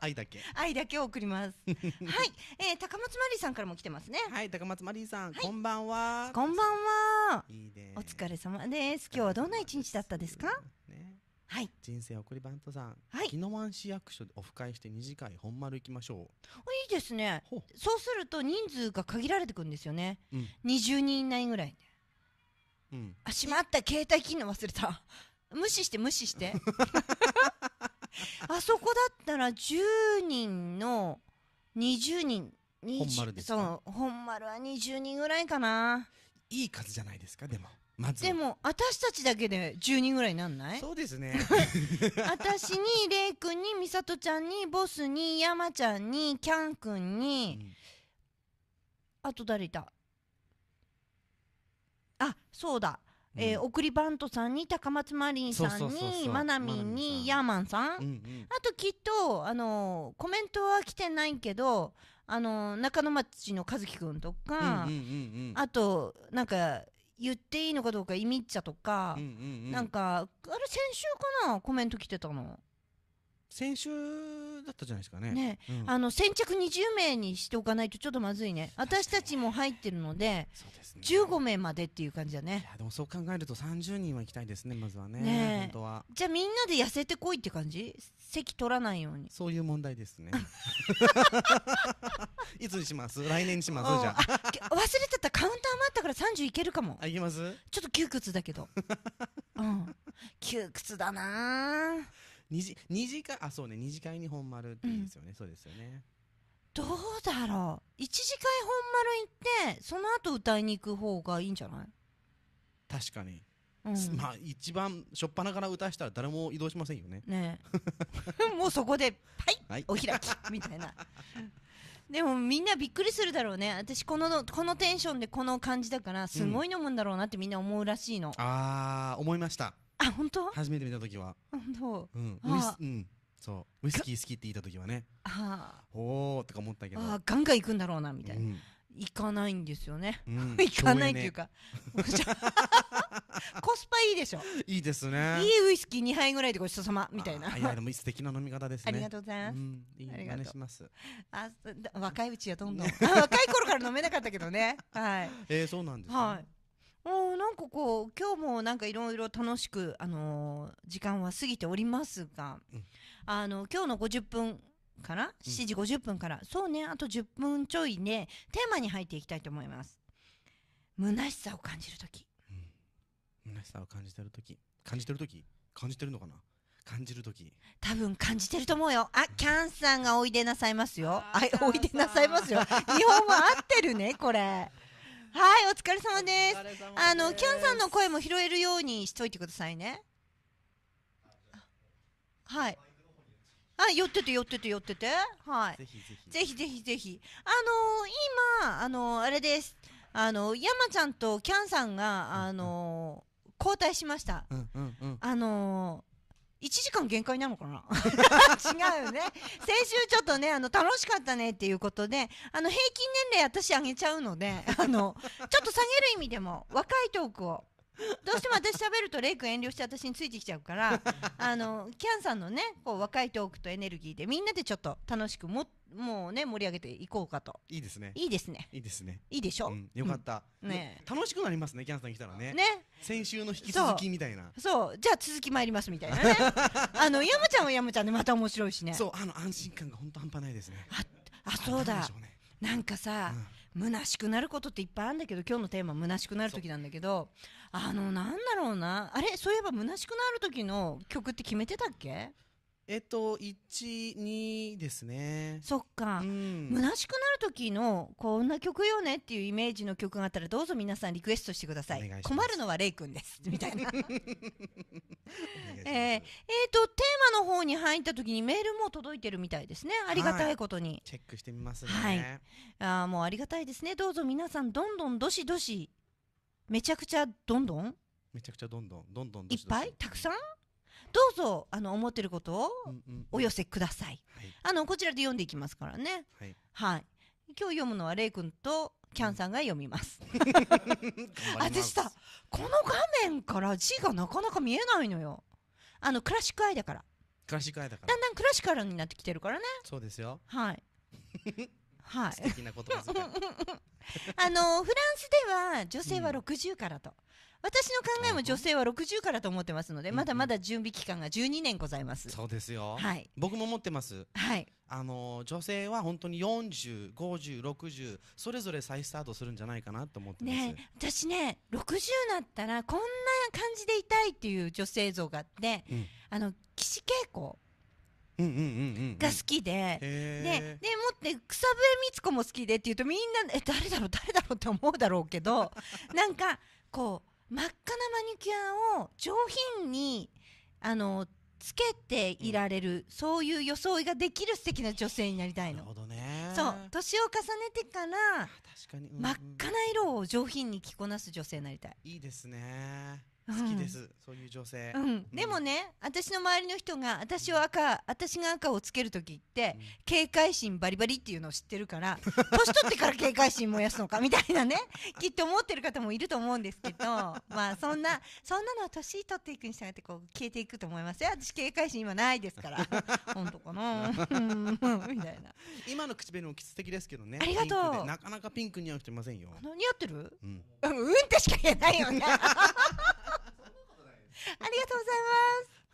愛だけ愛だけを送りますはい、えー、高松マリーさんからも来てますねはい高松マリーさん、はい、こんばんはこんばんはお疲れ様です今日はどんな一日だったですかはい、人生送りバントさん、はい、宜野湾市役所でオフ会して2次会本丸行きましょういいですねそうすると人数が限られてくるんですよね、うん、20人以内ぐらい、うん、あしまった携帯機能忘れた無視して無視して あそこだったら10人の20人本丸ですかそう本丸は20人ぐらいかないい数じゃないですかでもまずでも私たちだけで10人ぐらいなんないそうですね 私にレイ君に美里ちゃんにボスに山ちゃんにキャン君に、うん、あと誰いたあそうだえー、送りバントさんに高松マリンさんにまなみんにヤーマンさん、うんうん、あときっと、あのー、コメントは来てないけど、あの中野町の和樹君とか、うんうんうんうん、あとなんか言っていいのかどうか、イミッチャとか、うんうんうん、なんか、あれ先週かな、コメント来てたの。先週だったじゃないですかね。ね、うん、あの先着20名にしておかないとちょっとまずいね。私たちも入ってるので、そうですね、15名までっていう感じだね。いやでもそう考えると30人は行きたいですね。まずはね。ね本当は。じゃあみんなで痩せてこいって感じ？席取らないように。そういう問題ですね。いつにします？来年にしますじゃあ。あ忘れてたカウンターもあったから30いけるかも。あいきます？ちょっと窮屈だけど。うん。窮屈だな。二次二次会あそうね二次会に本丸っていいですよね、うん、そうですよねどうだろう一次会本丸行ってその後歌いに行く方がいいんじゃない確かに、うん、まあ一番初っ端から歌したら誰も移動しませんよねね もうそこではい、はい、お開き みたいなでもみんなびっくりするだろうね私このこのテンションでこの感じだからすごい飲むんだろうなってみんな思うらしいの、うん、ああ思いましたあ本当初めて見た時は本当うんウイスうんそうウイスキー好きって言った時はねあおおとか思ったけどあガンガン行くんだろうなみたいな、行かないんですよね、行かないっていうか、コスパいいでしょいいですねいいウイスキー2杯ぐらいでごちそうさまみたいないやでも素敵な飲み方ですねありがとうございます、うん、いいしますあ若いうちはどんどん若い頃から飲めなかったけどねはいえそうなんです、かはいなんかこう、今日もなんかいろいろ楽しく、あのー、時間は過ぎておりますが、うん、あの、今日の50分から、7時50分から、うん、そうね、あと10分ちょいね、テーマに入っていきたいと思います。虚しさを感じるとき。うん。虚しさを感じてるとき。感じてるとき感じてるのかな感じるとき。多分感じてると思うよ。あ、キャンさんがおいでなさいますよ。あ、おいでなさいますよ。日本は合ってるね、これ。はい、お疲れ様です。ですあの、キャンさんの声も拾えるようにしといてくださいね。はい。あ、寄ってて、寄ってて、寄ってて。はい。ぜひぜひ。ぜひぜひぜひ。あのー、今、あのー、あれです。あのー、山ちゃんとキャンさんが、あの、交代しました。うんうんうん、あの1時間限界なのかな 違うよね。先週ちょっとね、あの、楽しかったねっていうことで、あの、平均年齢私上げちゃうので、あの、ちょっと下げる意味でも、若いトークをどうしても私喋るとレイ君遠慮して私についてきちゃうから あのキャンさんのねこう若いトークとエネルギーでみんなでちょっと楽しくももうね盛り上げていこうかといいですねいいですねいいですねいいでしょ、うん、よかった、うん、ね楽しくなりますねキャンさん来たらねね先週の引き続きみたいなそうじゃあ続き参りますみたいなね あの山ちゃんは山ちゃんでまた面白いしねそうあの安心感が本当半端ないですねああそうだ、ね、なんかさ、うん虚しくなることっていっぱいあるんだけど今日のテーマ虚しくなる時なんだけどあのなんだろうなあれそういえば虚しくなる時の曲って決めてたっけえっと12ですねそっか、うん、虚しくなる時のこんな曲よねっていうイメージの曲があったらどうぞ皆さんリクエストしてください困るのはレイくんですみたいない えー、えー、とテーマの方に入った時にメールも届いてるみたいですねありがたいことに、はい、チェックしてみますねはいあもうありがたいですねどうぞ皆さんどんどんどしどしめちゃくちゃどんどんめちゃくちゃどんどんどんどんいっぱいたくさんどうぞあの思ってることをお寄せください、はい、あのこちらで読んでいきますからね、はい、はい、今日読むのはレイ君とキャンさんが読みます。私 さ、この画面から字がなかなか見えないのよ。あのクラシックアイだから。クラシックアイだから。だんだんクラシカルになってきてるからね。そうですよ。はい。はい、素敵な言葉遣い あのフランスでは女性は60からと、うん、私の考えも女性は60からと思ってますので、まだまだ準備期間が12年ございます。そうですよ。はい。僕も思ってます。はい。あの女性は本当に40、50、60それぞれ再スタートするんじゃないかなと思ってます。ね、私ね、60なったらこんな感じでいたいっていう女性像があって、うん、あの岸恵子。が好きで、ででもって草笛光子も好きでって言うとみんなえ誰だろう誰だろうって思うだろうけど なんかこう真っ赤なマニキュアを上品にあのつけていられる、うん、そういう装いができる素敵な女性になりたいの。そう年を重ねてから確かに、うん、真っ赤な色を上品に着こなす女性になりたい。いいですね。好きです、うん、そういう女性、うん、でもね私の周りの人が私を赤私が赤をつける時って、うん、警戒心バリバリっていうのを知ってるから 年取ってから警戒心燃やすのかみたいなね きっと思ってる方もいると思うんですけどまあそんなそんなのは年取っていくに従ってこう消えていくと思いますよ私警戒心今ないですから 本当かなみたいな今の口紅も素敵ですけどねありがとうなかなかピンク似合う人いませんよ似合ってるうん、うん、ってしか言えないよねありがとうございます。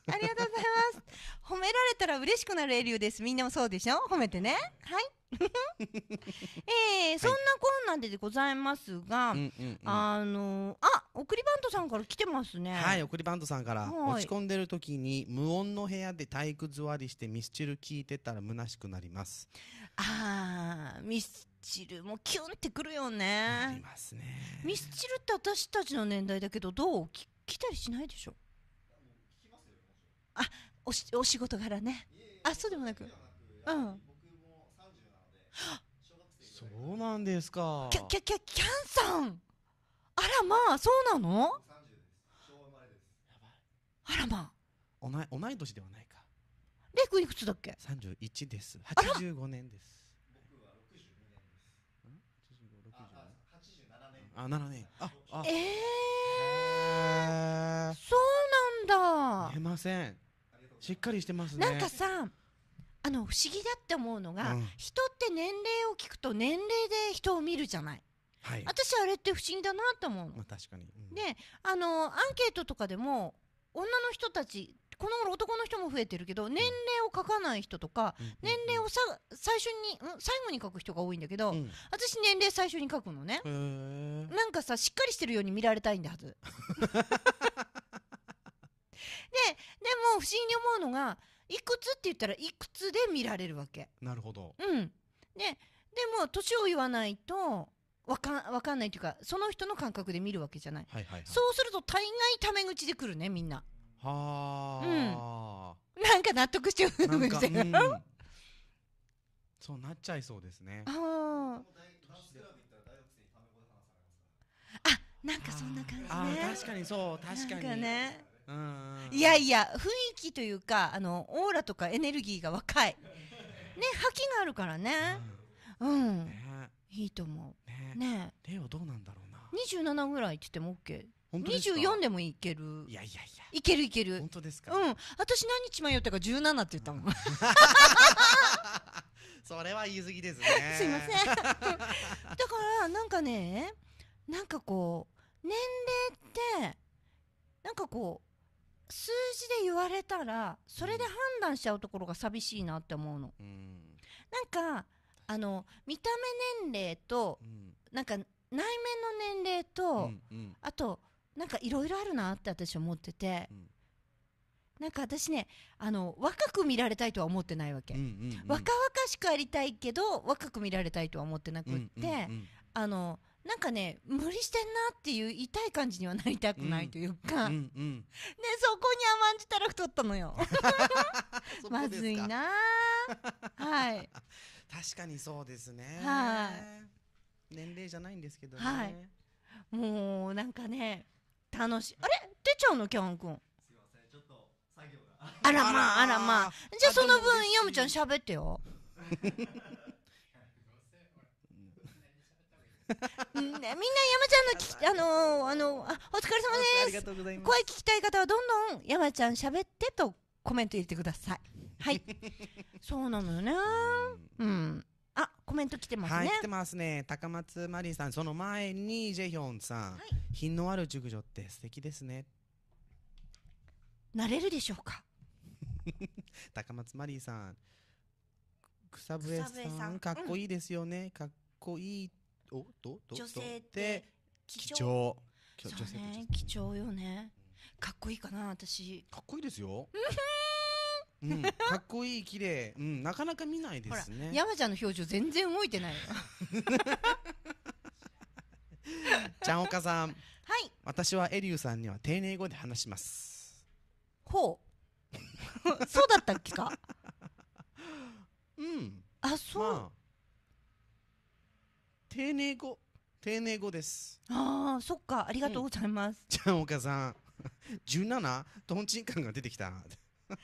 ありがとうございます。褒められたら嬉しくなるエリューです。みんなもそうでしょ褒めてね。はい。えー、そんなこんなんででございますが、うんあのー、あ、送りバンドさんから来てますね。はい、送りバンドさんから。落ち込んでる時に無音の部屋で体育座りしてミスチル聞いてたら虚しくなります。あー、ミスチルもキュンってくるよね。なりますね。ミスチルって私たちの年代だけど、どう聞来たりしないでしょあおしお仕事柄ねあそうでもなくうんそうなんですかキャキャキャキャンさんあらまあそうなのあらまあおな同い年ではないかレイ君いくつだっけ三十一です八十五年ですあ、七年。あ、あええそうなんだ。出ません。しっかりしてますねなんかさあの不思議だって思うのが、うん、人って年齢を聞くと年齢で人を見るじゃないはい、私あれって不思議だなと思うの。まあ、確かに、うん、であのアンケートとかでも女の人たちこの頃男の人も増えてるけど年齢を書かない人とか、うん、年齢をさ最初に、うん、最後に書く人が多いんだけど、うん、私年齢最初に書くのねなんかさしっかりしてるように見られたいんだはず。ででも不思議に思うのがいくつって言ったらいくつで見られるわけ。なるほど、うん、ででも年を言わないとわかわかんないというかその人の感覚で見るわけじゃないはいはいはい、そうすると大概タメ口でくるねみんなはあ、うん、なんか納得しちゃうそうなっちゃいそうですねあなんかそんな感じね確かにそう確かにねいやいや雰囲気というかあのオーラとかエネルギーが若いね覇気があるからねうん、ね、いいと思うねえレオどうなんだろうな27ぐらいって言っても OK 24でもいけるいやいやいやいけるいける本当ですかうん私何日迷ったか17って言ったもん、それは言い過ぎですね すいませんだからなんかねなんかこう年齢ってなんかこう数字で言われたらそれで判断しちゃうところが寂しいなって思うの。うん、なんかあの見た目年齢と、うん、なんか内面の年齢と、うんうん、あとなんかいろいろあるなって私思ってて、うん、なんか私ねあの若く見られたいとは思ってないわけ、うんうんうん、若々しくありたいけど若く見られたいとは思ってなくって、うんうんうん、あの。なんかね、無理してんなっていう痛い感じにはなりたくないというか、うんうんうん、そこに甘んじたら太ったのよ。まずいなはい。確かにそうですね。はい。年齢じゃないんですけどね。はい、もう、なんかね、楽しい。あれ出ちゃうの、キャン君。すいません、ちょっと作業が。あらまあ、あらまあ。じゃあその分、ヤムちゃん喋ってよ。みんな山ちゃんの聞き、あのー、あのあ、お疲れ様です。ありがとうございます。声聞きたい方はどんどん山ちゃん喋ってとコメント入れてください。はい。そうなのよね。うん。あ、コメント来てますね。はい、来てますね。高松マリーさん、その前にジェヒョンさん、はい、品のある熟女って素敵ですね。なれるでしょうか。高松マリーさん、草笛さん、さんかっこいいですよね。うん、かっこいいっおどど女性って貴重貴重そうね貴重よねかっこいいかな私かっこいいですようん、かっこいい綺麗、うん、なかなか見ないですね山ちゃんの表情全然動いてない ちゃんおかさんはい私はエリューさんには丁寧語で話しますほう そうだったっけかうんあそう、まあ丁寧語丁寧語ですああそっかありがとうございます、うん、じゃあ岡さん17 とんちん感が出てきた、えー、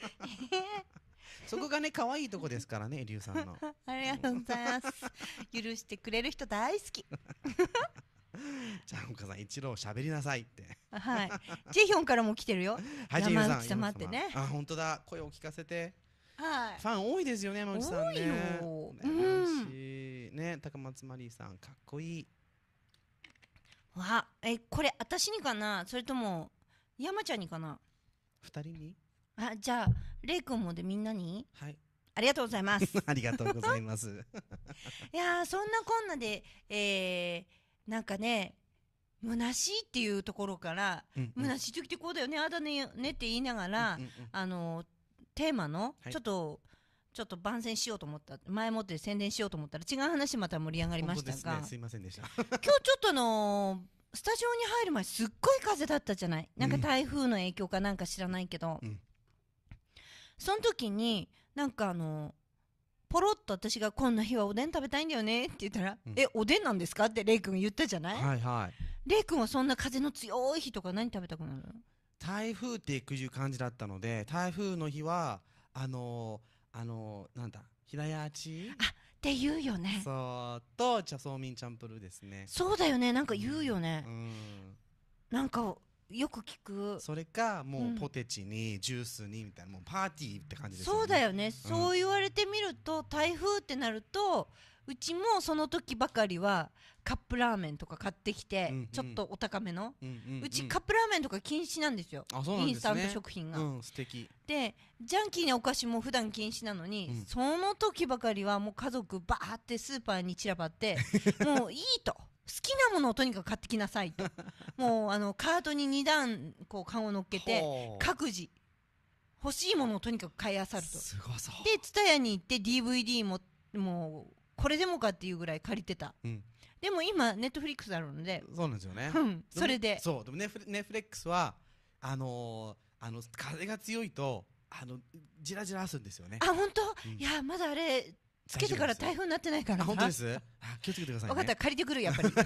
そこがね可愛いとこですからねりゅうさんの ありがとうございます許してくれる人大好きじゃあ岡さん一郎喋りなさいってはいジェヒョンからも来てるよはいジェさん待ってねあ本当だ声を聞かせてはい、ファン多いですよね山内さんね。多いよ。ね高松マリーさんかっこいい。わえこれ私にかなそれとも山ちゃんにかな。二人に。あじゃあレイ君もでみんなに。はい。ありがとうございます。ありがとうございます。いやそんなこんなで、えー、なんかね、虚しいっていうところから、うんうん、虚しい時ってこうだよね、あだね、ねって言いながら、うんうんうん、あのー、テーマの、はい、ちょっと、ちょっと番宣しようと思った、前もって宣伝しようと思ったら違う話また盛り上がりましたが。す、ませんでした。今日ちょっとのスタジオに入る前すっごい風だったじゃないなんか台風の影響かなんか知らないけど。うん、その時に、なんかあのポロっと私がこんな日はおでん食べたいんだよねって言ったら、うん、え、おでんなんですかってレイ君言ったじゃないはいはい。レイ君はそんな風の強い日とか何食べたくなる台風っていくいう感じだったので、台風の日は、あのあのなんだ、平屋地あって言うよね。そう、と、茶草民チャンプルーですね。そうだよね、なんか言うよね。うん、なんか、よく聞くそれかもうポテチにジュースにみたいな、うん、もうパーティーって感じですよねそうだよね、うん、そう言われてみると台風ってなるとうちもその時ばかりはカップラーメンとか買ってきて、ちょっとお高めの、うちカップラーメンとか禁止なんですよ、インスタント食品が、素敵でジャンキーなお菓子も普段禁止なのに、その時ばかりはもう家族バーってスーパーに散らばって もういいと。好きなものをとにかく買ってきなさいともうあのカートに2段こう缶を乗っけて各自欲しいものをとにかく買いあさるとで蔦屋に行って DVD ももうこれでもかっていうぐらい借りてた、うん、でも今ネットフリックスあるのでそうなんですよね、それでそうでもネフネフレックスはあのー、あの風が強いとあのじらじらすんですよねあ本当、うん、いやまだあれつけてから台風になってないから本当です気をつけてください、ね、分かった借りてくるやっぱり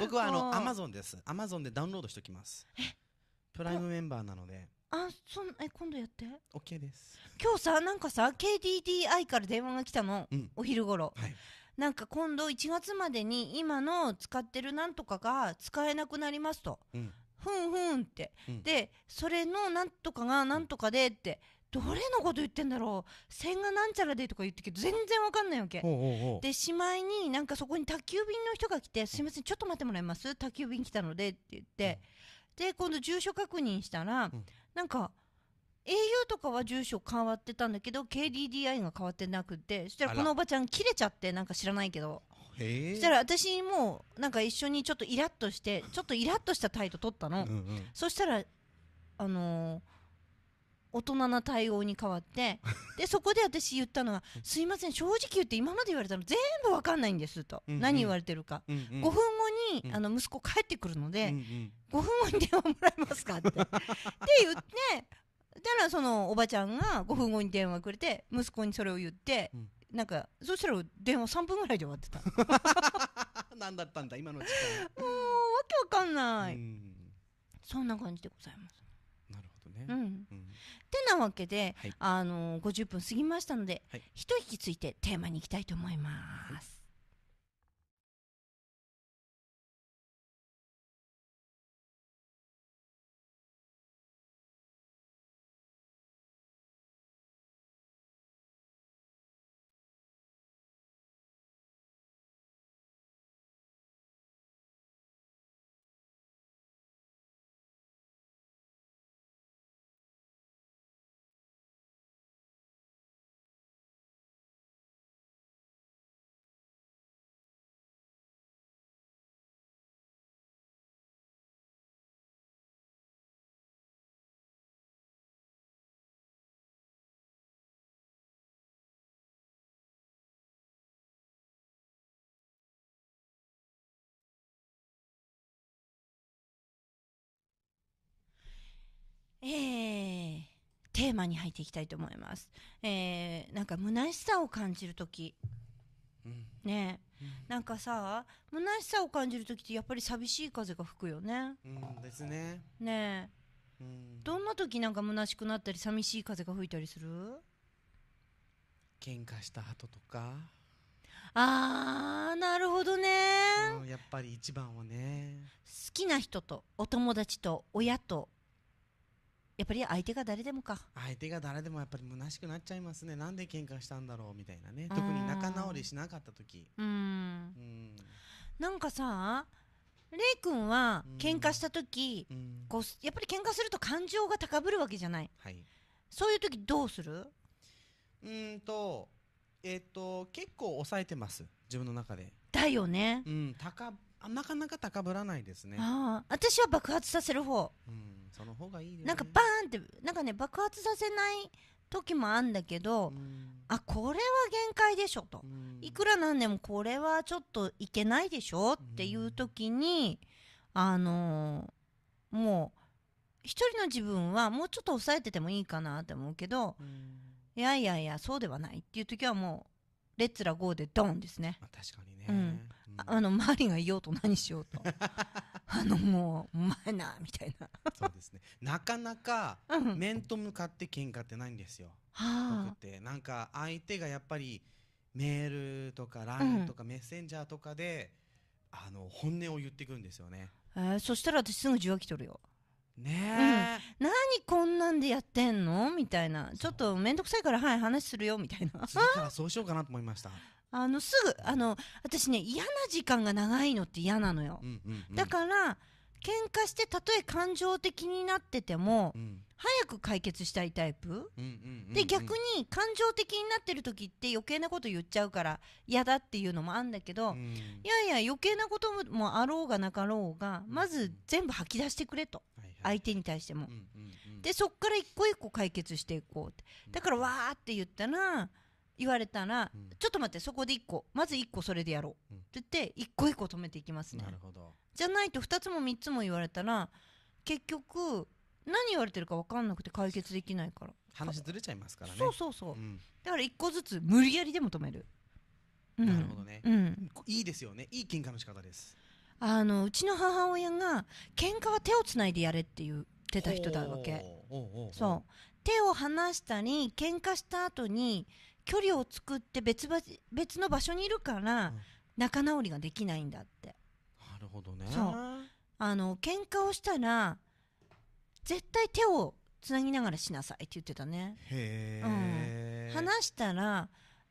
僕はあのアマゾンですアマゾンでダウンロードしておきますプライムメンバーなのであそんえ今度やって OK です今日さなんかさ KDDI から電話が来たの、うんお昼頃、はいなんか今度1月までに今の使ってるなんとかが使えなくなりますとうんふんふんって、うんでそれのなんとかがなんとかでってどれのこと言ってんだろう線がなんちゃらでとか言ってけど全然わかんないわけううでしまいになんかそこに宅急便の人が来て「すいませんちょっと待ってもらえます宅急便来たので」って言って、で今度住所確認したら、うんなんか au とかは住所変わってたんだけど KDDI が変わってなくてそしたらこのおばちゃん切れちゃってなんか知らないけどそしたら私もなんか一緒にちょっとイラッとしてちょっとイラッとした態度取ったの、うんうん、そしたらあのー大人な対応に変わって でそこで私言ったのは「すいません正直言って今まで言われたの全部わかんないんです」と、うんうん、何言われてるか、うんうん、5分後に、うん、あの息子帰ってくるので、うんうん、5分後に電話もらえますかってって言ってだからそのおばちゃんが5分後に電話くれて息子にそれを言って、うん、なんかそしたら電話3分ぐらいで終わってた。何だったんだ今の時間 もうわけわかんない、んそんな感じでございますね。うん。てなわけで、あの50分過ぎましたので、一息ついてテーマに行きたいと思います。えー、テーマに入っていきたいと思います。えー、なんか虚しさを感じるとき。うん、ねうん、なんかさ虚しさを感じる時ってやっぱり寂しい風が吹くよね。うんですね。ねうん、どんな時なんか虚しくなったり寂しい風が吹いたりする喧嘩した後とかあーなるほどね、やっぱり一番はね好きな人とお友達と親とやっぱり相手が誰でもか相手が誰でもやっぱり虚しくなっちゃいますねなんで喧嘩したんだろうみたいなね特に仲直りしなかった時うんうんなんかさレイ君は喧嘩した時、うん、こうやっぱり喧嘩すると感情が高ぶるわけじゃない、はい、そういう時どうするうんとえっ、ー、と結構抑えてます自分の中でだよねうん高なかなか高ぶらないですねああ私は爆発させる方うんその方がいい、ね、なんかバーンってなんかね爆発させない時もあんだけど、うん、あこれは限界でしょと、うん、いくらなんでもこれはちょっといけないでしょっていう時に、うん、あのー、もう一人の自分はもうちょっと抑えててもいいかなって思うけど、いやいやいやそうではないっていう時はもうレッツラゴーでドンですね。まあ、確かにね、あの周りがいようと何しようと あのもうお前なみたいなそうですねなかなか面と向かって喧嘩ってないんですよ、はあ、僕ってなんか相手がやっぱりメールとか LINE とかメッセンジャーとかで、うん、あの本音を言ってくんですよね、えー、そしたら私すぐ受話器取るよねえ、うん、何こんなんでやってんのみたいなちょっと面倒くさいからはい話するよみたいな次からそうしようかなと思いましたあのすぐあの私ね嫌な時間が長いのって嫌なのよ、うんうんうん、だから喧嘩してたとえ感情的になってても、うん、早く解決したいタイプ、うんうんうん、で逆に感情的になってる時って余計なこと言っちゃうから嫌だっていうのもあるんだけど、うん、いやいや余計なこともあろうがなかろうがまず全部吐き出してくれと、はいはい、相手に対しても、うんうんうん、でそっから一個一個解決していこうってだからわーって言ったら。言われたら、うん、ちょっと待ってそこで1個まず1個それでやろう、うん、って言って1個1個止めていきますねじゃないと2つも3つも言われたら結局何言われてるか分かんなくて解決できないから話ずれちゃいますからねそうそうそう、うん、だから1個ずつ無理やりでも止める、なるほどね、いいですよねいい喧嘩の仕方ですあのうちの母親が喧嘩は手をつないでやれって言ってた人だわけそう手を離したり喧嘩した後に距離を作って別場別の場所にいるから仲直りができないんだって。なるほどね。そう。あの喧嘩をしたら絶対手をつなぎながらしなさいって言ってたね。へえ、うん、話したら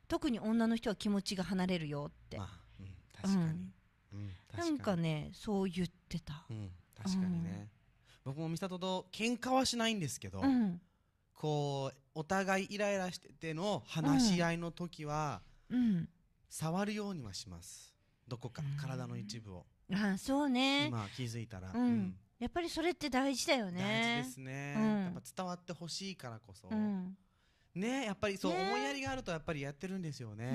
特に女の人は気持ちが離れるよって。まあ、うん、確かに。うん、なんかねそう言ってた、うん、確かにね、うん、僕も美里と喧嘩はしないんですけど、こうお互いイライラしてての話し合いの時は、うん、触るようにはしますどこか体の一部をあそうね今気づいたら、うん、うん、やっぱりそれって大事だよね大事ですね、うん、やっぱ伝わってほしいからこそ、ねやっぱりそう、ね、思いやりがあるとやっぱりやってるんですよね、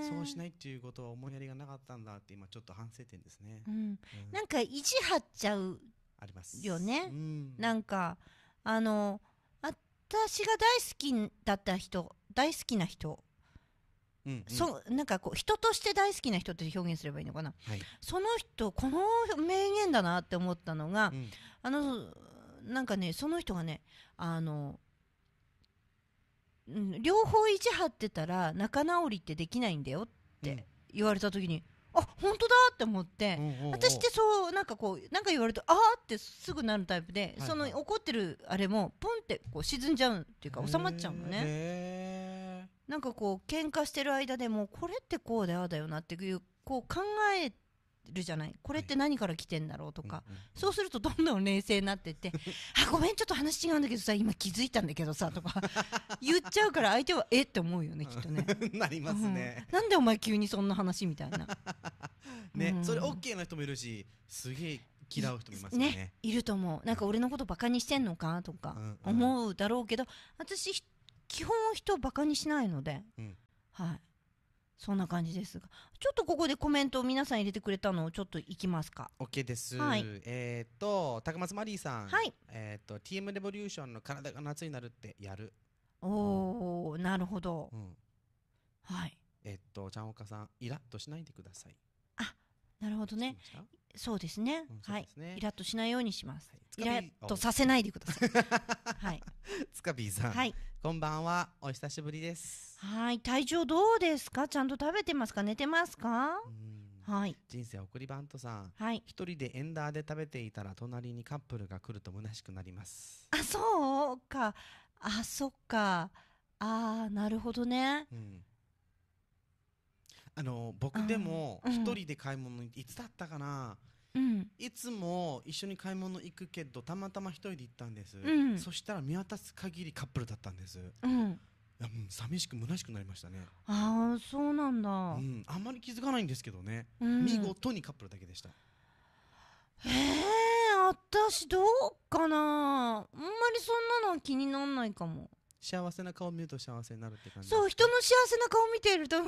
ね、そうしないっていうことは思いやりがなかったんだって今ちょっと反省点ですね、うん、なんか意地張っちゃうありますよね、うん、なんかあの私が大好きだった人大好きな人、うんうん、そなんかこう人として大好きな人って表現すればいいのかな、はい、その人この名言だなって思ったのが、うん、あのなんかねその人がねあの両方意地張ってたら仲直りってできないんだよって言われた時に、あ本当だって思って、おうおう私ってそうなんかこうなんか言われるとああってすぐなるタイプで、はいはい、その怒ってるあれもポンってこう沈んじゃうっていうか収まっちゃうのねなんかこう喧嘩してる間でもこれってこうであだよなっていうこう考えるじゃないこれって何から来てんだろうとか、そうするとどんどん冷静になってって「あごめんちょっと話違うんだけどさ今気づいたんだけどさ」とか 言っちゃうから相手は「えっ?」て思うよねきっとね。なりますね、うん、なんでお前急にそんな話みたいな。ね、うん、それ OK な人もいるしすげえ嫌う人もいますよね、ね、いると思うなんか俺のことバカにしてんのかとか思うだろうけど、私基本人をバカにしないので、うん、はいそんな感じですが、ちょっとここでコメントを皆さん入れてくれたのをちょっといきますか。OK です。はい、えっ、と、高松マリーさん。はい。えっ、ー、と、TM レボリューションの体が夏になるってやる。おお、なるほど。うん、はい。えっ、と、ちゃんおかさん、イラッとしないでください。なるほどね。そうですね。はい。イラッとしないようにします。イラッとさせないでください。はい。つかびーさん。はい。こんばんは。お久しぶりです。はい。体調どうですか。ちゃんと食べてますか。寝てますか。はい。人生送りバントさん。はい。一人でエンダーで食べていたら、隣にカップルが来ると虚しくなります。あ、そうか。あ、そっか。ああ、なるほどね。うん。あの僕でも一人で買い物に、いつだったかな、うん、いつも一緒に買い物行くけどたまたま一人で行ったんです、うん、そしたら見渡す限りカップルだったんです、うん、いや寂しく虚しくなりましたねああそうなんだ、うん、あんまり気づかないんですけどね、うん、見事にカップルだけでしたへえ私どうかなあんまりそんなのは気にならないかも幸せな顔見ると幸せになるって感じそう人の幸せな顔見ていると「いい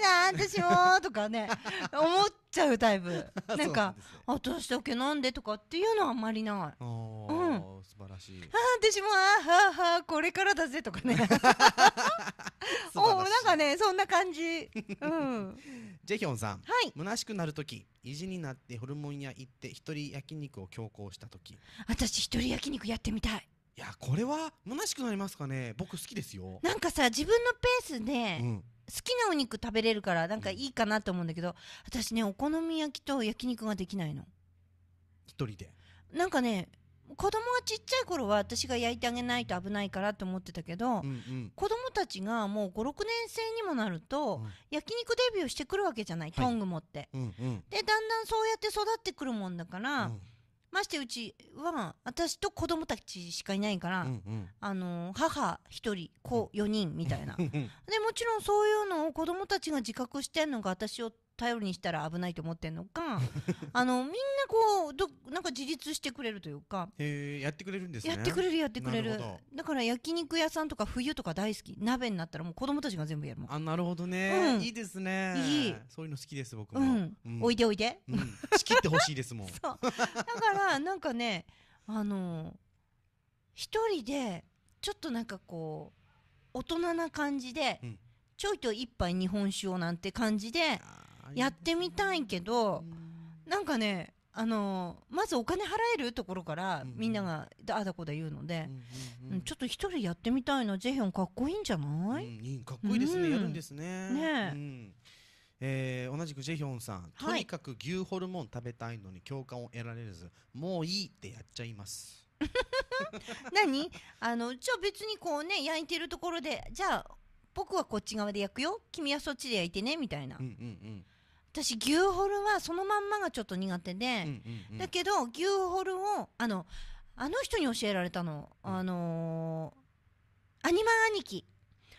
な私も」とかね 思っちゃうタイプなんか「あどうしておけなんで?」とかっていうのはあんまりない、うん、素晴らしいあ私も「あははこれからだぜ」とかね おなんかねそんな感じ、うん、ジェヒョンさん、はい、虚しくなるとき意地になってホルモン屋行って一人焼肉を強行したとき私一人焼肉やってみたいいやこれは虚しくなりますかね僕好きですよなんかさ自分のペースで、うん好きなお肉食べれるからなんかいいかなと思うんだけど、うん、私ねお好み焼きと焼肉ができないの一人でなんかね子供がちっちゃい頃は私が焼いてあげないと危ないからと思ってたけど、うんうん、子供たちがもう56年生にもなると、うん、焼肉デビューしてくるわけじゃない、はい、トング持って、うんうん、でだんだんそうやって育ってくるもんだから、うんましてうちは私と子供たちしかいないから、うんうん、あの母1人子4人みたいな、でもちろんそういうのを子供たちが自覚してんのが私を頼りにしたら危ないと思ってんのか あのみんなこうどなんか自立してくれるというかへえやってくれるんですねやってくれるやってくれるだから焼肉屋さんとか冬とか大好き鍋になったらもう子供たちが全部やるもんあなるほどね、うん、いいですねいいそういうの好きです僕も、うんうん、おいでおいで、うん、仕切ってほしいですもん そうだからなんかねあの一人でちょっとなんかこう大人な感じで、ちょいと一杯日本酒をなんて感じで、うんやってみたいけど、なんかね、あのまずお金払えるところからみんながあだこだ言うので、うんちょっと一人やってみたいなジェヒョンかっこいいんじゃない、うん、かっこいいですね、うん、やるんですね。ね、うん、えー、同じくジェヒョンさん、とにかく牛ホルモン食べたいのに共感を得られず、もういいってやっちゃいます 何あのじゃは別にこうね焼いてるところでじゃあ僕はこっち側で焼くよ君はそっちで焼いてねみたいな。うんうんうん私牛ホルはそのまんまがちょっと苦手で、うんうんうん、だけど牛ホルをあのあの人に教えられたの、うん、あのー、アニマ兄貴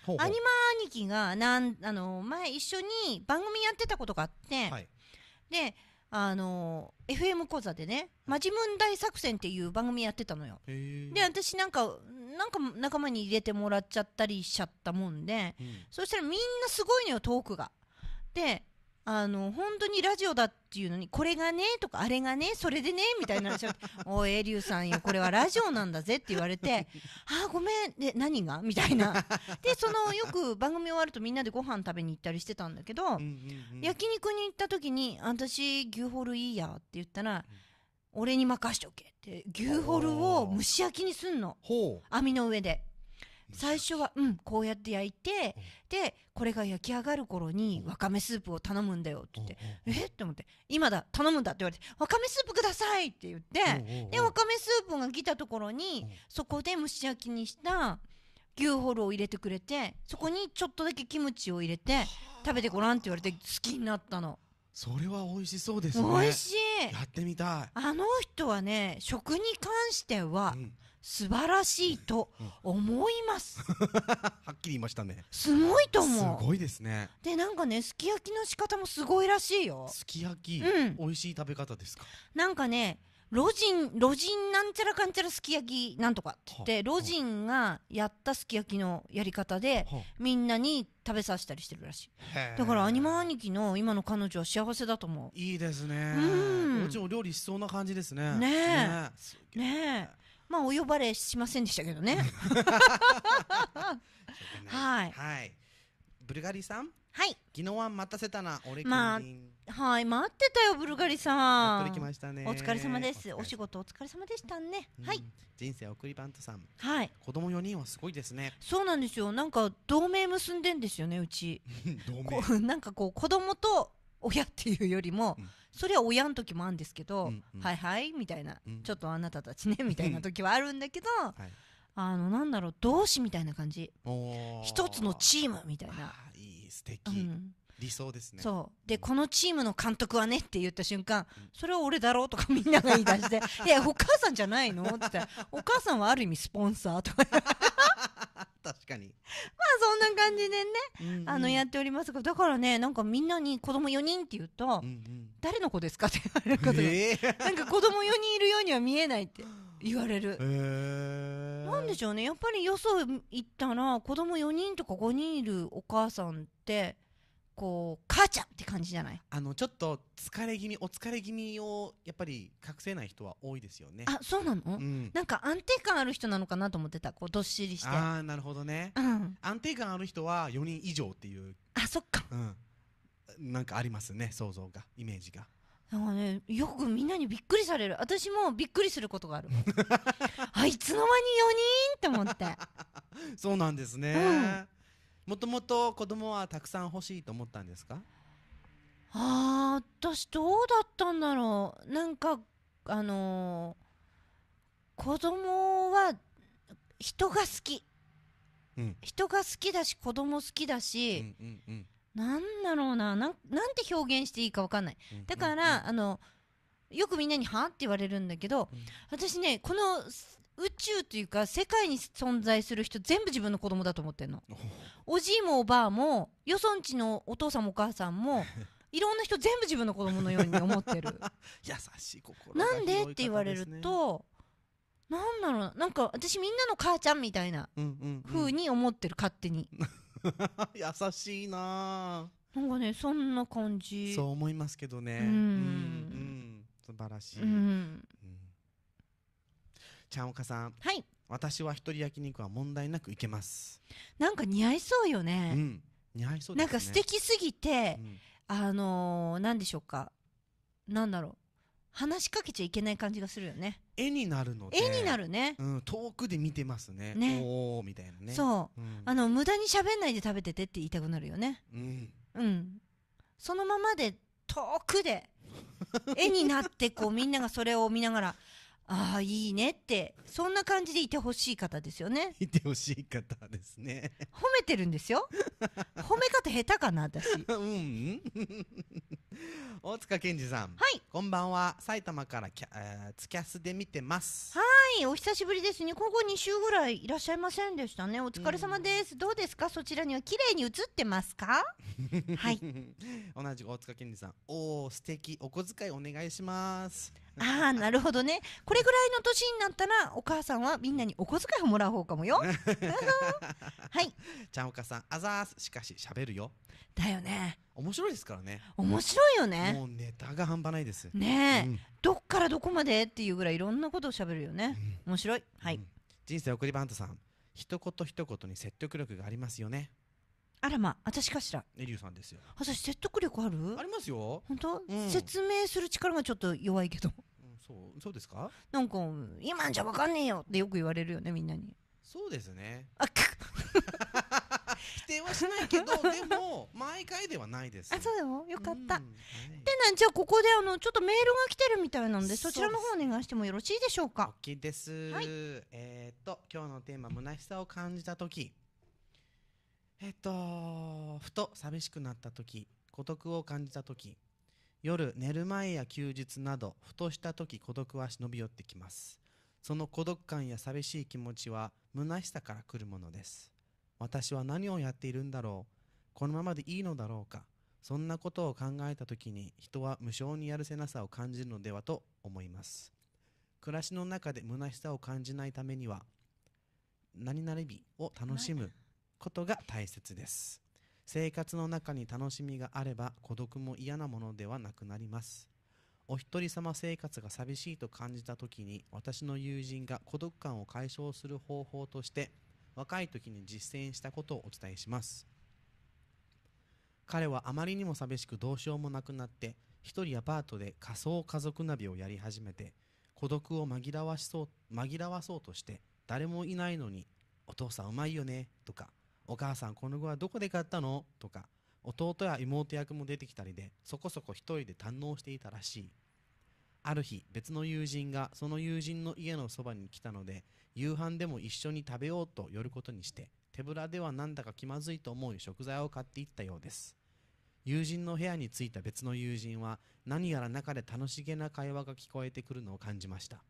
ほうほうアニマ兄貴がなんあのー、前一緒に番組やってたことがあって、はい、であのー、FM 講座でね「マジムン大作戦」っていう番組やってたのよ。で私なんかなんか仲間に入れてもらっちゃったりしちゃったもんで、うん、そしたらみんなすごいのよトークが。であの、本当にラジオだっていうのに、これがね、とか、あれがね、それでね、みたいな話を、おい、エリュウさんよ、これはラジオなんだぜって言われて、あごめん、で、何がみたいな。で、その、よく番組終わるとみんなでご飯食べに行ったりしてたんだけど、焼肉に行った時に、私、牛ホルいいやって言ったら、俺に任しとけって、牛ホルを蒸し焼きにすんの。網の上で。最初は、うん、こうやって焼いて、で、これが焼き上がる頃に、わかめスープを頼むんだよって言って、えって思って、今だ、頼むんだって言われて、わかめスープくださいって言って、で、わかめスープが来たところに、そこで蒸し焼きにした、牛ホルを入れてくれて、そこにちょっとだけキムチを入れて、食べてごらんって言われて好きになったの。それは美味しそうですね。美味しい。やってみたい。あの人はね、食に関しては、うん素晴らしいと思いますはっきり言いましたねすごいと思うすごいですねでなんかねすき焼きの仕方もすごいらしいよすき焼き、うん、美味しい食べ方ですかなんかね老人、老人なんちゃらかんちゃらすき焼きなんとかって言って、老人がやったすき焼きのやり方で、みんなに食べさせたりしてるらしい。だからアニマ兄貴の今の彼女は幸せだと思う。いいですね。うん。もちん料理しそうな感じですね。ねえ。ねえ。ねえまあお呼ばれしませんでしたけどね。はい。はい。ブルガリさん。はい。昨日は待たせたな、俺。まあ、はい、待ってたよ、ブルガリさん。お疲れ様です。お仕事お疲れ様でしたね。はい。人生送りバントさん。はい。子供四人はすごいですね。そうなんですよ。なんか同盟結んでんですよね、うち。同盟。なんかこう子供と親っていうよりも、それは親の時もあるんですけど、はいはいみたいな、ちょっとあなたたちねみたいな時はあるんだけど、あのなんだろう同志みたいな感じ一つのチームみたいな。いい素敵、うん、理想ですねそうでこのチームの監督はねって言った瞬間、うん、それは俺だろうとかみんなが言い出して「いやお母さんじゃないの?」って言ったら「お母さんはある意味スポンサー」とか 確かにまあそんな感じでね、うんうん、あのやっておりますがだからねなんかみんなに子供4人って言うと、うんうん、誰の子ですかって言われることえー、なんか子供4人いるようには見えないって言われる、えー、なんでしょうねやっぱりよそ行ったら子供4人とか5人いるお母さんってこう母ちゃんって感じじゃないあのちょっと疲れ気味お疲れ気味をやっぱり隠せない人は多いですよねあそうなの、うん、なんか安定感ある人なのかなと思ってたこうどっしりしてああなるほどね、うん、安定感ある人は4人以上っていうあそっか、うん、なんかありますね想像がイメージがだかね、よくみんなにびっくりされる私もびっくりすることがある あいつの間に4人って思って そうなんですね、うんもともと子供はたくさん欲しいと思ったんですかああ、私どうだったんだろう。なんか、あのー、子供は人が好き。うん、人が好きだし、子供好きだし、うんうんうんなんだろうな、なん、なんて表現していいかわかんない。だから、あの、よくみんなにはって言われるんだけど、うん、私ね、この宇宙というか世界に存在する人全部自分の子供だと思ってんのおじいもおばあもよそんちのお父さんもお母さんもいろんな人全部自分の子供のように思ってる 優しい心、ね、なんでって言われるとなんだろうなんか私みんなの母ちゃんみたいなふうに思ってる勝手に 優しいななんかねそんな感じそう思いますけどねうん、うん、素晴らしい、うん、ちゃんおかさん。はい。私は一人焼肉は問題なくいけます。なんか似合いそうよね。うん。似合いそう、ね、なんか素敵すぎて、うん、あのー、なんでしょうか。なんだろう。話しかけちゃいけない感じがするよね。絵になるので。絵になるね。うん、遠くで見てますね。ね。おー、みたいなね。そう。うん、あの、無駄に喋んないで食べててって言いたくなるよね。うん。うん。そのままで、遠くで、絵になって、こう、みんながそれを見ながら、ああいいねってそんな感じでいてほしい方ですよねいてほしい方ですね褒めてるんですよ褒め方下手かな私 うん大塚健二さんはいこんばんは埼玉からキャ、えー、ツキャスで見てますはいお久しぶりですねここ2週ぐらいいらっしゃいませんでしたねお疲れ様です、うん、どうですかそちらには綺麗に映ってますか はい同じく大塚健二さんおお素敵お小遣いお願いしますああなるほどねこれぐらいの年になったらお母さんはみんなにお小遣いをもらう方かもよ はいちゃんおかさんあざーすしかし喋るよだよね面白いですからね面白いよねもうネタが半端ないですねえ、うん、どっからどこまでっていうぐらいいろんなことを喋るよね、うん、面白いはい、うん、人生送りバントさん一言一言に説得力がありますよねあらま、私かしら。エリュウさんですよ。私説得力ある。ありますよ。本当、説明する力がちょっと弱いけど。うん、そう、そうですか。なんか、今じゃわかんねえよってよく言われるよね、みんなに。そうですね。あ、く。否定はしないけど でも毎回ではないですあそうだよよかった、はい、でなんじゃあここであのちょっとメールが来てるみたいなんでそちらの方お願いしてもよろしいでしょうか OK です、はい、えっと今日のテーマ「虚しさを感じた時」えっと、ふと寂しくなった時、孤独を感じた時、夜寝る前や休日など、ふとした時孤独は忍び寄ってきます。その孤独感や寂しい気持ちは虚しさから来るものです。私は何をやっているんだろうこのままでいいのだろうかそんなことを考えた時に人は無性にやるせなさを感じるのではと思います。暮らしの中で虚しさを感じないためには何々日を楽しむことが大切です生活の中に楽しみがあれば孤独も嫌なものではなくなりますお一人様生活が寂しいと感じた時に私の友人が孤独感を解消する方法として若い時に実践したことをお伝えします彼はあまりにも寂しくどうしようもなくなって一人アパートで仮想家族ナビをやり始めて孤独を紛らわしそう紛らわそうとして誰もいないのに「お父さんうまいよね」とかお母さんこの具はどこで買ったのとか弟や妹役も出てきたりでそこそこ一人で堪能していたらしいある日別の友人がその友人の家のそばに来たので夕飯でも一緒に食べようと寄ることにして手ぶらではなんだか気まずいと思う食材を買っていったようです友人の部屋に着いた別の友人は何やら中で楽しげな会話が聞こえてくるのを感じました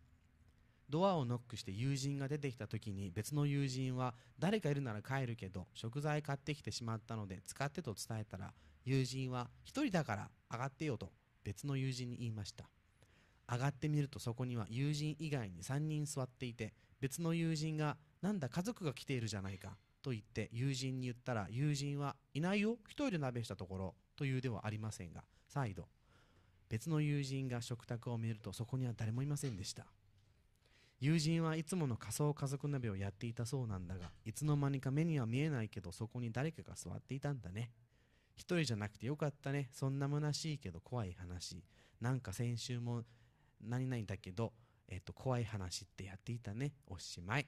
ドアをノックして友人が出てきた時に別の友人は誰かいるなら帰るけど食材買ってきてしまったので使ってと伝えたら友人は一人だから上がってよと別の友人に言いました上がってみるとそこには友人以外に3人座っていて別の友人がなんだ家族が来ているじゃないかと言って友人に言ったら友人はいないよ一人で鍋したところというではありませんが再度別の友人が食卓を見るとそこには誰もいませんでした友人はいつもの仮想家族鍋をやっていたそうなんだがいつの間にか目には見えないけどそこに誰かが座っていたんだね一人じゃなくてよかったねそんな虚しいけど怖い話なんか先週も何々だけど、えっと、怖い話ってやっていたねおしまい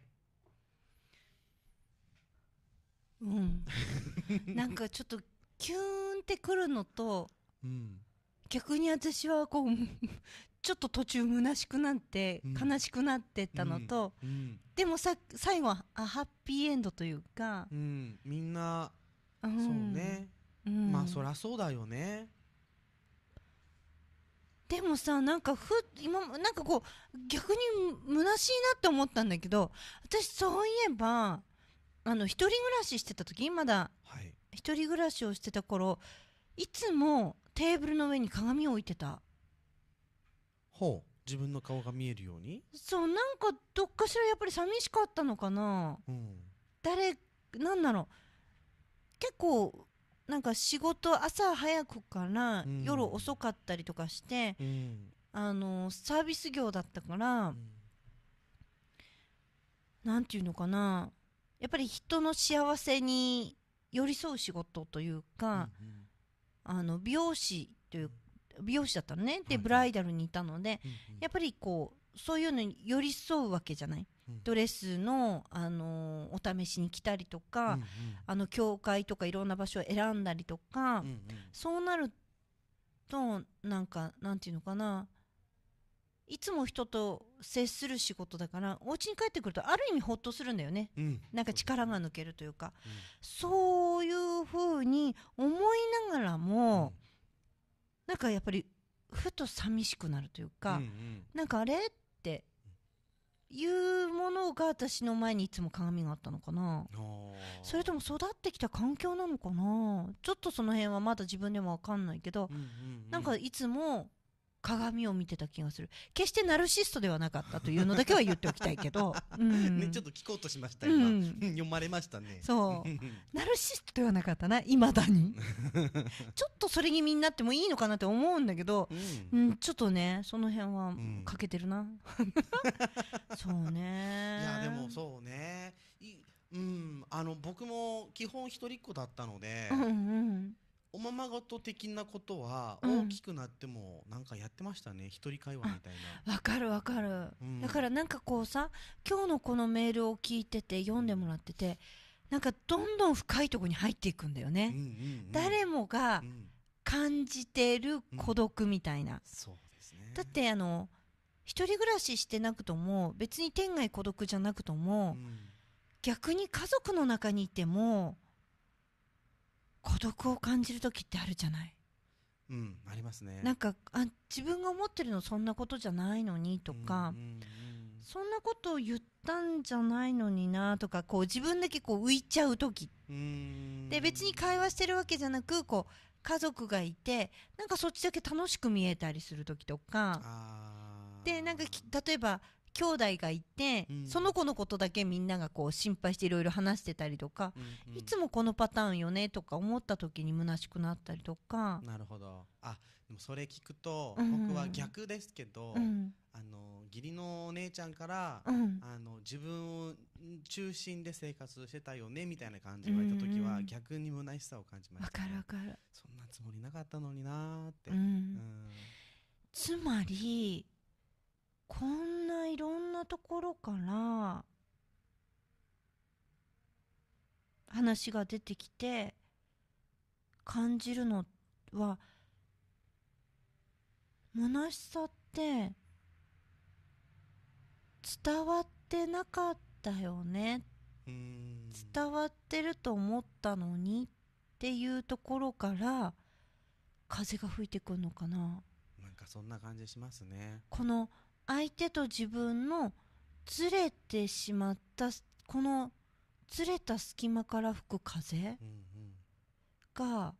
うん なんかちょっとキューンってくるのと、うん、逆に私はこうちょっと途中虚しくなって悲しくなってったのと、でもさ最後はハッピーエンドというか、うん、みんな、そうね、まあそりゃそうだよねでもさなんかふ今なんかこう逆に虚しいなって思ったんだけど私そういえばあの一人暮らししてた時まだ、はい、一人暮らしをしてた頃いつもテーブルの上に鏡を置いてた。ほう自分の顔が見えるようにそうなんかどっかしらやっぱり寂しかったのかな、うん、誰なんだろう結構なんか仕事朝早くから夜遅かったりとかして、うん、あのサービス業だったから、うん、なんていうのかなやっぱり人の幸せに寄り添う仕事というか、うんうん、あの美容師という美容師だったのねで、ブライダルにいたので、やっぱりこうそういうのに寄り添うわけじゃない、ドレスの、あのー、お試しに来たりとか、うんうん、あの教会とかいろんな場所を選んだりとか、うんうん、そうなるとなんかなんていうのかないつも人と接する仕事だからお家に帰ってくるとある意味ほっとするんだよね、うん、なんか力が抜けるというか、うん、そういうふうに思いながらも、なんかやっぱりふと寂しくなるというか、うんうん、なんかあれっていうものが私の前にいつも鏡があったのかなそれとも育ってきた環境なのかなちょっとその辺はまだ自分でも分かんないけど、うんうんうん、なんかいつも鏡を見てた気がする決してナルシストではなかったというのだけは言っておきたいけど、うんね、ちょっと聞こうとしました今、うん、読まれましたねそうナルシストではなかったないまだに ちょっとそれ気味になってもいいのかなって思うんだけど、うん、うん、ちょっとねその辺は欠けてるな、そうねいやでもそうねうんあの僕も基本一人っ子だったので、うんうんおままごと的なことは大きくなってもなんかやってましたね、うん、一人会話みたいなわかるわかる、うん、だからなんかこうさ今日のこのメールを聞いてて読んでもらっててなんかどんどん深いところに入っていくんだよね、うんうんうん、誰もが感じてる孤独みたいな、うん、そうですねだってあの一人暮らししてなくとも別に天涯孤独じゃなくとも、逆に家族の中にいても孤独を感じる時ってあるじゃないうんありますねなんかあ自分が思ってるのそんなことじゃないのにとか、うんうんうん、そんなことを言ったんじゃないのになとかこう自分だけこう浮いちゃう時で別に会話してるわけじゃなくこう家族がいてなんかそっちだけ楽しく見えたりする時とかでなんか例えば兄弟がいて、うん、その子のことだけみんながこう心配していろいろ話してたりとか、うんうん、いつもこのパターンよねとか思った時に虚しくなったりとかなるほどあでもそれ聞くと、うん、僕は逆ですけど、うん、あの義理のお姉ちゃんから、うん、あの自分を中心で生活してたよねみたいな感じが言われた時は、うん逆に虚しさを感じました、ね、わかるわかるそんなつもりなかったのになーって、うんつまりこんないろんなところから話が出てきて感じるのは虚しさって伝わってなかったよね伝わってると思ったのにっていうところから風が吹いてくるのかななんかそんな感じしますねこの相手と自分のずれてしまったこのずれた隙間から吹く風が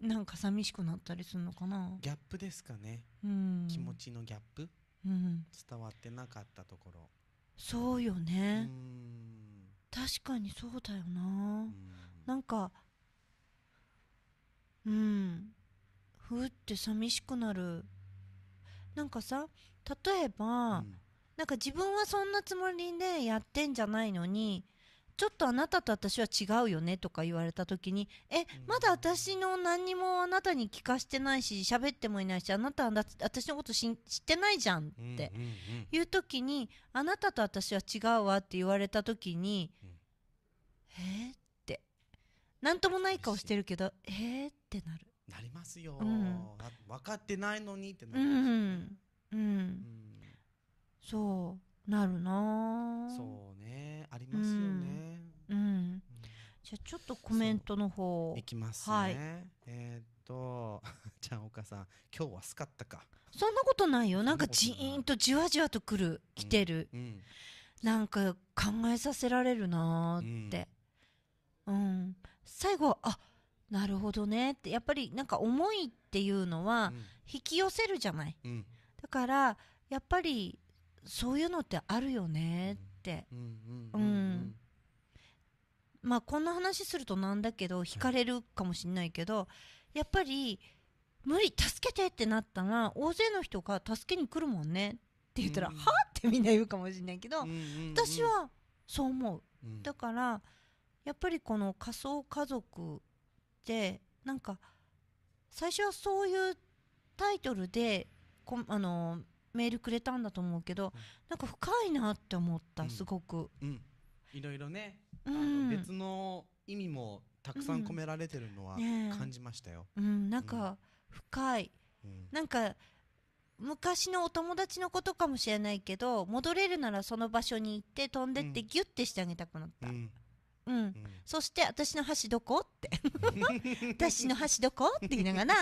なんか寂しくなったりするのかなギャップですかね、うん、気持ちのギャップ、うん、伝わってなかったところそうよね確かにそうだよななんかうんふうって寂しくなるなんかさ例えば、うん、なんか自分はそんなつもりでやってんじゃないのにちょっとあなたと私は違うよねとか言われた時にえまだ私の何にもあなたに聞かしてないし喋ってもいないしあなたは私のこと知ってないじゃんっていう時にあなたと私は違うわって言われた時に、えー、って何ともない顔してるけどえー、ってなる。なりますよ、うん、分かってないのにってなります、ね、うん、うん、そうなるなそうねありますよね、うんじゃあちょっとコメントの方いきますね、はい、えー、っとち ゃんおさん今日はすかったかそんなことないよなんかじーんとじわじわとくる来てる、うん、なんか考えさせられるなってうん、最後あなるほどねってやっぱりなんか思いっていうのは引き寄せるじゃない、うん、だからやっぱりそういうのってあるよねってうんまあこんな話するとなんだけど引かれるかもしれないけどやっぱり無理助けてってなったら大勢の人が助けに来るもんねって言ったら、はあってみんな言うかもしれないけど、私はそう思う、だからやっぱりこの仮想家族ってなんか最初はそういうタイトルでこあのメールくれたんだと思うけど、うん、なんか深いなって思った、すごく、うん、いろいろね、うん、別の意味もたくさん込められてるのは感じましたよ、うん、ね、うん、なんか深い、うん、なんか昔のお友達のことかもしれないけど戻れるならその場所に行って飛んでってギュッてしてあげたくなった、うんうん、そして私の箸どこって 私の箸どこって言いながら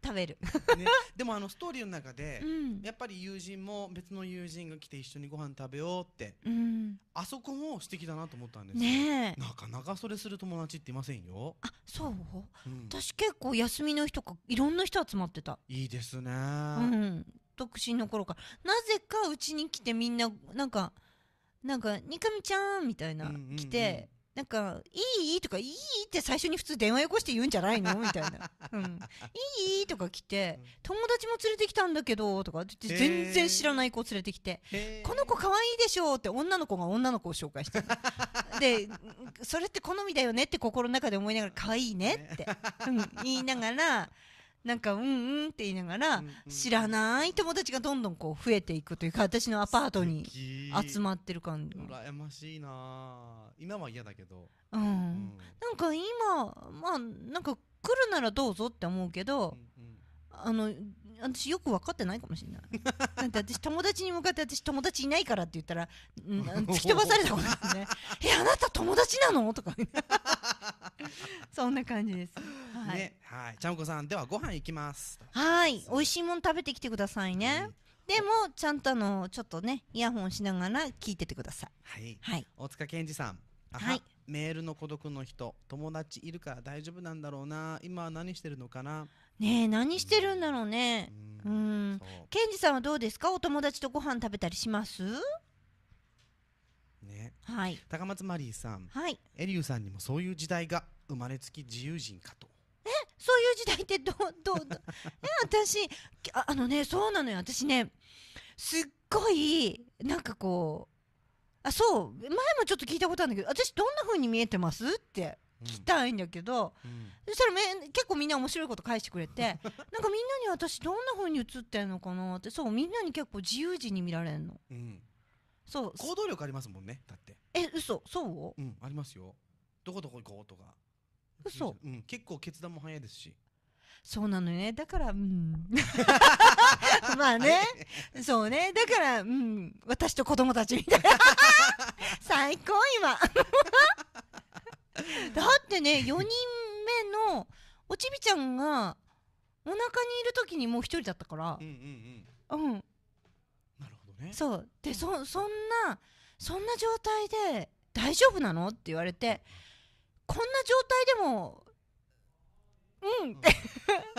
食べる、ね、でもあのストーリーの中で、うん、やっぱり友人も別の友人が来て一緒にご飯食べようって、うん、あそこも素敵だなと思ったんですねなかなかそれする友達っていませんよあそう、うん、私結構休みの日とかいろんな人集まってたいいですねうん独身の頃からなぜかうちに来てみんななんかなんか「三上ちゃん」みたいな、うんうん、来てなんか、いいとか、いいって最初に普通電話よこして言うんじゃないのみたいな。うん。いいとか来て、友達も連れてきたんだけど、とか、全然知らない子連れてきて、この子可愛いでしょって女の子が女の子を紹介して で、それって好みだよねって心の中で思いながら、可愛いねって、うん、言いながら、なんかうんうんって言いながら、知らない友達がどんどんこう増えていくというか私のアパートに集まってる感じ羨ましいな今は嫌だけど、うん、うん、なんか今まあなんか来るならどうぞって思うけど、うんうん、あの私よく分かってないかもしれない だって私友達に向かって私友達いないからって言ったら、うん、突 き飛ばされたことあるね「えあなた友達なの?」とかそんな感じですはい、ね、はいちゃんこさんではご飯行きますはい美味しいもの食べてきてくださいね、うんでもちゃんとあのちょっとねイヤホンしながら聞いててください。はい。はい、大塚健二さん。はい。メールの孤独の人友達いるから大丈夫なんだろうな今は何してるのかな。ねえ何してるんだろうねうんケンジさんはどうですかお友達とご飯食べたりしますねはい高松マリーさん、はい、エリューさんにもそういう時代が生まれつき自由人かとえそういう時代ってどどう え私ああのねそうなのよ私ねすっごいなんかこうあそう前もちょっと聞いたことあるんだけど私どんなふうに見えてますってきたいんだけど、うん、そしたらめ結構みんな面白いこと返してくれて なんかみんなに私どんなふうに映ってるのかなってそうみんなに結構自由時に見られるの、うん、そう行動力ありますもんねだってえ嘘そううんありますよどこどこ行こうとか嘘うん結構決断も早いですしそうなのね。だから、うん。まあね。そうね。だから、うん。私と子供たちみたいな。最高今。だってね4人目のおちびちゃんがお腹にいる時にもう1人だったからうんなるほどねそうでそそんなそんな状態で大丈夫なのって言われてこんな状態でもうんって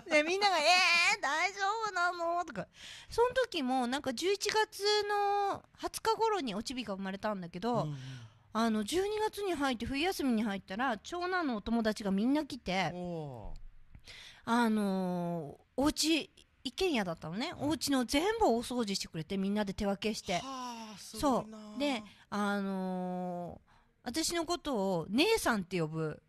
でみんなが「えー、大丈夫なの?」とかその時もなんか11月の20日頃におちびが生まれたんだけど、うんあの12月に入って冬休みに入ったら長男のお友達がみんな来てあのお家一軒家だったのね、うん、お家の全部お掃除してくれてみんなで手分けしてそうであのー、私のことを姉さんって呼ぶ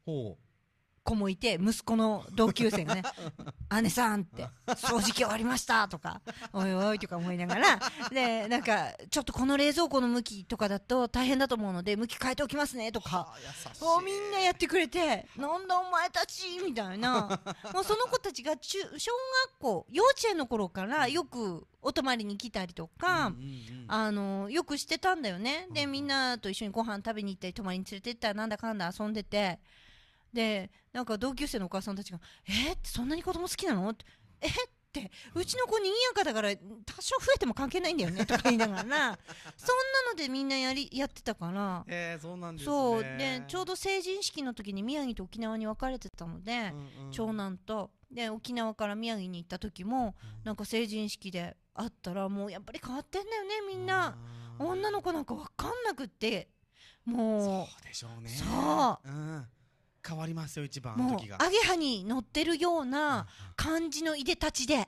子もいて、息子の同級生がね、姉さんって、掃除機終わりましたとか、おいおいとか思いながら、で、なんか、ちょっとこの冷蔵庫の向きとかだと大変だと思うので、向き変えておきますねとか、もうみんなやってくれて、なんだお前たちみたいな、もうその子たちが中、小学校、幼稚園の頃からよくお泊まりに来たりとか、あのよくしてたんだよね、でみんなと一緒にご飯食べに行ったり泊まりに連れて行ったらなんだかんだ遊んでてでなんか同級生のお母さんたちが「えっ、そんなに子供好きなの?」って「えっ?」ってうちの子にぎやかだから多少増えても関係ないんだよねとか言いながらなそんなのでみんなやりやってたからえー、そうなんですねそうでちょうど成人式の時に宮城と沖縄に分かれてたので、うんうん、長男とで沖縄から宮城に行った時も、なんか成人式で会ったらもうやっぱり変わってんだよねみんな女の子なんか分かんなくってもうそうでしょうねそう、うん変わりますよ一番もうアゲハに乗ってるような感じのいでたちで、わ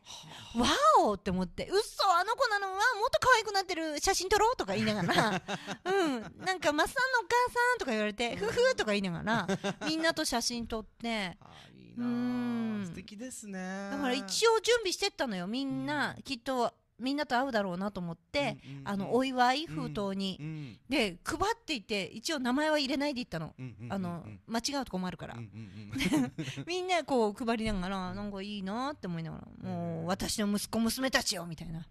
おって思ってうっそあの子なのはもっと可愛くなってる写真撮ろうとか言いながら うんなんかマスサンのお母さんとか言われてふふとか言いながらみんなと写真撮って いいな素敵ですねだから一応準備してったのよみんな、きっとみんなと会うだろうなと思って、うんうんうん、あのお祝い封筒に、うんうん、で配っていて一応名前は入れないでいったのうあの間違うと困るから、うんうんうん、みんなこう配りながらなんかいいなって思いながら、もう私の息子娘たちよみたいな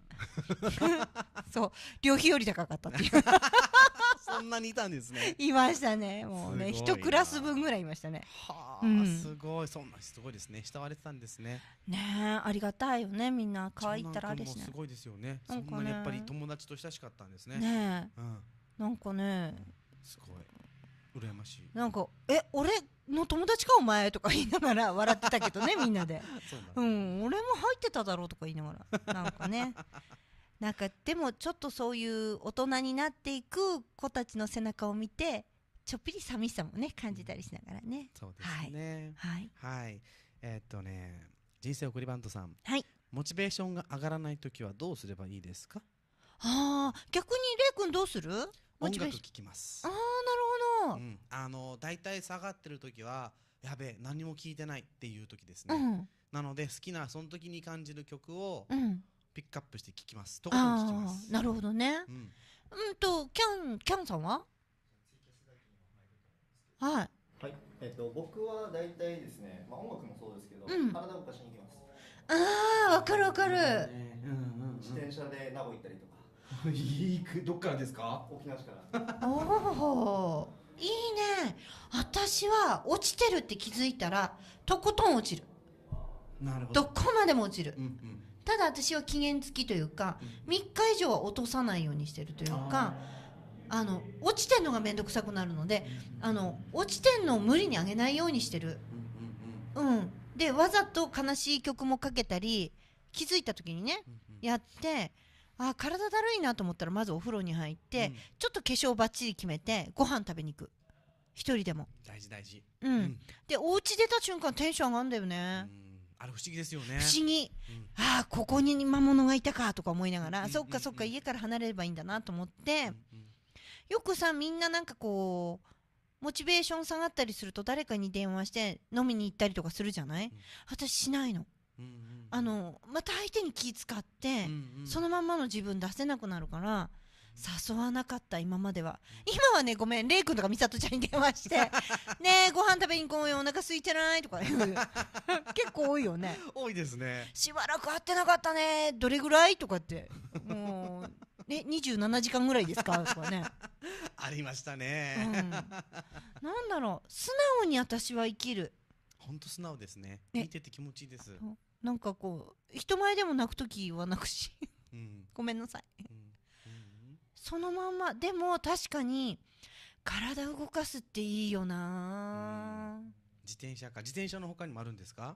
そう旅費より高かったっていう そんなにいたんですね。いましたね。もうね、一クラス分ぐらいいましたね。はあ、うん、すごい、そんなすごいですね。慕われてたんですね。ねありがたいよね。みんな可愛いったらあれしね。すごいですよね。そんなやっぱり友達と親しかったんですね。ね、うん、なんかね、すごい羨ましい。なんかえ、俺の友達かお前とか言いながら笑ってたけどね、みんなで。ううん、俺も入ってただろうとか言いながら、なんかね。なんかでもちょっとそういう大人になっていく子たちの背中を見てちょっぴり寂しさもね感じたりしながらね、うん、そうですねはい、はい、はい、えー、っとね人生送りバントさんはいモチベーションが上がらない時はどうすればいいですかああ逆にレイ君どうする音楽聴きますああなるほど、うん、あの大体下がってる時はやべえ何も聴いてないっていう時ですね、うん、なので好きなその時に感じる曲を、うんピックアップして聞きます。とこ聞きます。なるほどね。うん、うんと、キャン、キャンさんははい。はい。えっと、僕は大体ですね、まあ、音楽もそうですけど、うん、体を動かしに行きます。ああ、わかるわかる、うんうん自転車で名行ったりとか。行く、どっからですか沖縄市から。おお。いいね。私は落ちてるって気づいたら、とことん落ちる。なるほど。どこまでも落ちる。うんうんただ私は期限付きというか3日以上は落とさないようにしてるというかあの落ちてんのが面倒くさくなるのであの落ちてんのを無理に上げないようにしてる。うん、でわざと悲しい曲もかけたり気づいた時にねやってあ体だるいなと思ったらまずお風呂に入って、ちょっと化粧ばっちり決めてご飯食べに行く一人でも大事大事うん、でお家出た瞬間テンション上がるんだよね、あれ不思議ですよね不思議、うん、ああここに魔物がいたかとか思いながら、うんそっかそっか家から離れればいいんだなと思って、うんうん、よくさみんななんかこうモチベーション下がったりすると誰かに電話して飲みに行ったりとかするじゃない、うん、私しないの。うんうん、あのまた相手に気使って、うんうん、そのまんまの自分出せなくなるから誘わなかった今までは今はねごめんレイ君とか美里ちゃんに電話して「ねえご飯食べに行こうよお腹空いてない?」とかう結構多いよね多いですねしばらく会ってなかったねどれぐらいとかってもう。え27時間ぐらいですかとかね ありましたね、うん、なんだろう素直に私は生きる本当素直ですね見てて気持ちいいですなんかこう人前でも泣く時は泣くし、うん、ごめんなさい、うんそのまんまでも確かに体動かすっていいよな自転車か自転車のほかにもあるんですか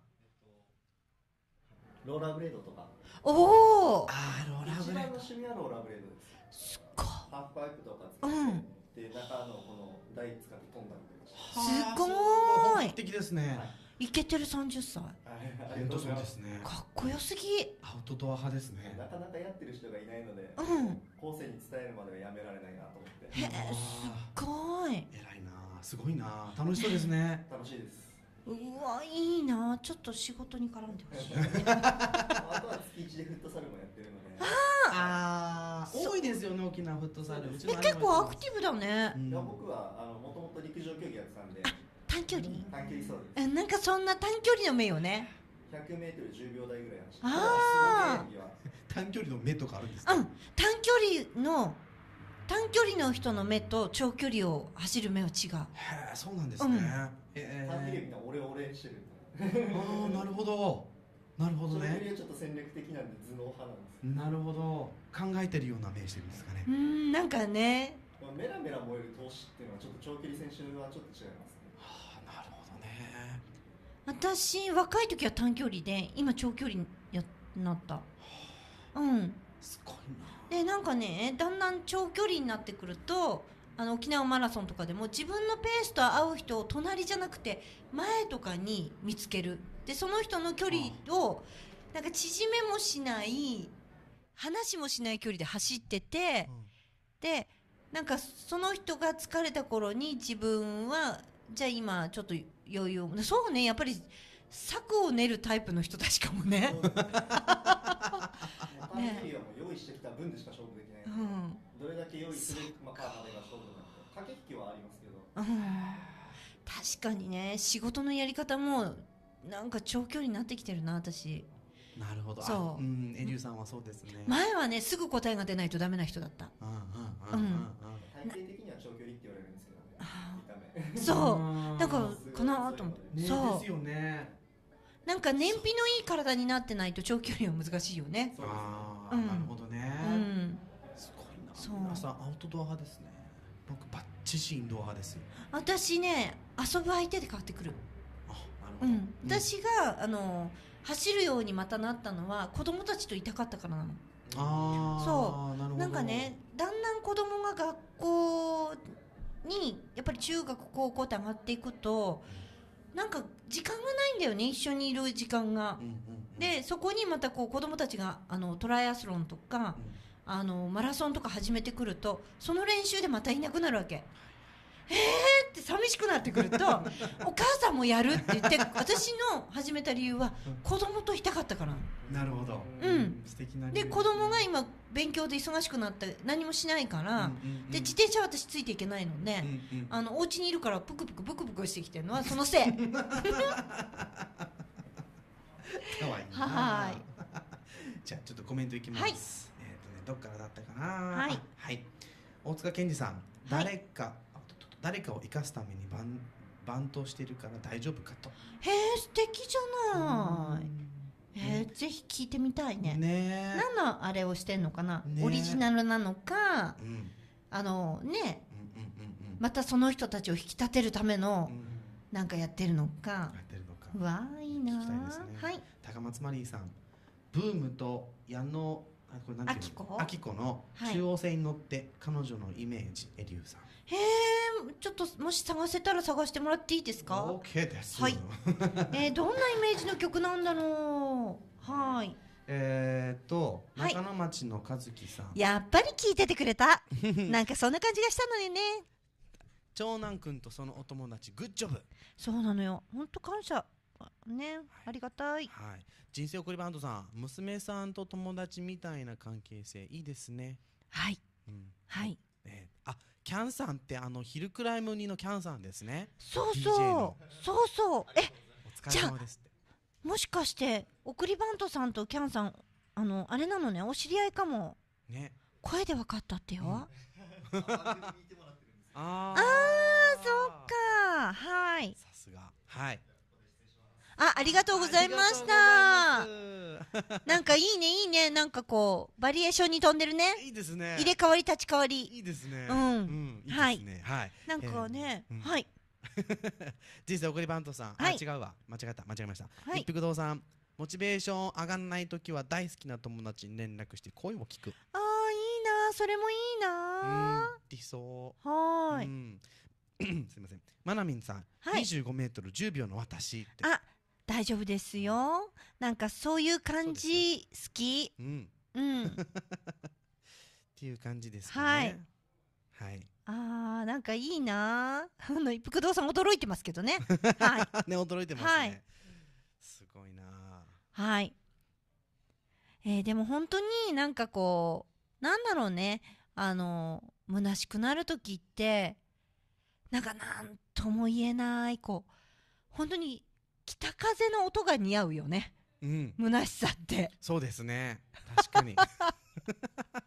ローラーブレードとかおおあーローラーブレード趣味はローラーブレードですすっごいハーフパイプとか使って、うん、で中のこの台使って飛んだりすごい本的ですね、はいいけてる30歳本当そうですねかっこよすぎアウトドア派ですねなかなかやってる人がいないので、うん、後世に伝えるまではやめられないなと思ってへえすごい偉いなすごいな楽しそうですね 楽しいですうわいいなちょっと仕事に絡んでほしい あとは月1でフットサルもやってるので、ああ多いですよね沖縄フットサル結構アクティブだね、いや僕はもともと陸上競技やってたんで短距離短距離そうですなんかそんな短距離の目よね 100m10 秒台ぐらい走っあ 短距離の目とかあるんですか、うん、短距離の短距離の人の目と長距離を走る目は違うへえそうなんですね、うん、えー、短距離みんな俺俺してるああなるほどなるほどねちょっと戦略的なんで頭脳派なんです、なるほど考えてるような目してるんですかねうんなんかねメラメラ燃える投資っていうのはちょっと長距離選手はちょっと違います私若い時は短距離で今長距離になったうんすごいなでなんかねだんだん長距離になってくるとあの沖縄マラソンとかでも自分のペースと合う人を隣じゃなくて前とかに見つけるでその人の距離をなんか縮めもしない話もしない距離で走ってて、うん、でなんかその人が疲れた頃に自分はじゃあ今ちょっと余裕をそうねやっぱり策を練るタイプの人たちかもね。用意してきた分でしか勝負できない、うん、どれだけ用意するか、まあ、カードでが勝負なんで駆け引きはありますけど、うん、確かにね仕事のやり方もなんか長距離になってきてるな私なるほどそう、うん、エリューさんはそうですね前はねすぐ答えが出ないとダメな人だったうんうんうんうん、うん、そうだからかなと思ってそうですよねなんか燃費のいい体になってないと長距離は難しいよねああ、なるほどね、すごいなそう皆さんアウトドア派ですね僕バッチシインドア派です私ね遊ぶ相手で変わってくるうん、私が、あの走るようにまたなったのは子供たちといたかったからなのああそうなんかねだんだん子供が学校にやっぱり中学高校って上がっていくとなんか時間がないんだよね一緒にいる時間が。でそこにまたこう子どもたちがあのトライアスロンとか、あのマラソンとか始めてくるとその練習でまたいなくなるわけ。えーって寂しくなってくると お母さんもやるって言って私の始めた理由は子供といたかったからなるほど、うん、素敵なで子供が今勉強で忙しくなって何もしないから、で自転車私ついていけないので、うんうん、あのお家にいるからプクプクプクプクしてきてるのはそのせい。はい。じゃあちょっとコメントいきます。はい、えっ、とねどっからだったかな。はい。はい、大塚健二さん、誰か誰かを生かすために番番頭しているから大丈夫かとへえ素敵じゃない、えー、ぜひ聞いてみたいね。ね何のあれをしてんのかな、ね、オリジナルなのか、うん、あのね、うんうんうんうん、またその人たちを引き立てるための、うん、なんかやってるのか。やってるのか。わあ、いいな、ね、はい。高松マリーさん、ブームと矢野、あこれなんていあきこの中央線に乗って、彼女のイメージ、エリューさん。へえちょっともし探せたら探してもらっていいですか OK ですはい、えー、どんなイメージの曲なんだろうはいえーと、中野町の和樹さんやっぱり聞いててくれた なんかそんな感じがしたのよね長男くんとそのお友達グッジョブそうなのよ本当感謝ね、ありがたい、はい、人生送りバンドさん娘さんと友達みたいな関係性いいですねはい、うん、はい、えーあキャンさんってあの昼ルクライム2のキャンさんですねそうそうそうそうえお疲れ様ですもしかして送りバントさんとキャンさんあのあれなのねお知り合いかもね声でわかったってよ、ああそっかはいさすがはいあ、ありがとうございました。なんかいいね、いいね、なんかこう、バリエーションに飛んでるね。いいですね。入れ替わり立ち替わり。いいですね。うん、はい。はい。なんかね、はい。人生送りバントさん、はい、違うわ、間違った、間違えました。はい、一服堂さん、モチベーション上がんない時は大好きな友達に連絡して声を聞く。ああ、いいな、それもいいな。理想。はい。すみません。まなみんさん、二十五メートル十秒の私あ。大丈夫ですよ。なんかそういう感じ好き。うん。うん。っていう感じですね。はい。はい。ああ、なんかいいな。あの一服堂さん驚いてますけどね。はい。ね、驚いてますね。はい、すごいな。はい。えー、でも本当になんかこう、なんだろうね。あの、虚しくなる時って、なんかなんとも言えない、こう、本当に北風の音が似合うよね、うん、虚しさってそうですね確かに なんだ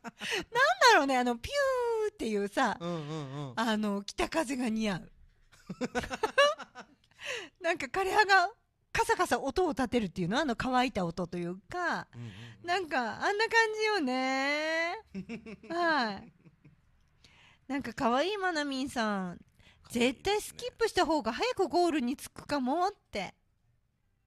ろうねあのピューっていうさ、うんうんうん、あの北風が似合う なんか枯葉がカサカサ音を立てるっていうのはあの乾いた音というか、うんうんうん、なんかあんな感じよね はいなんか可愛いまなみんさん絶対スキップした方が早くゴールに着くかもって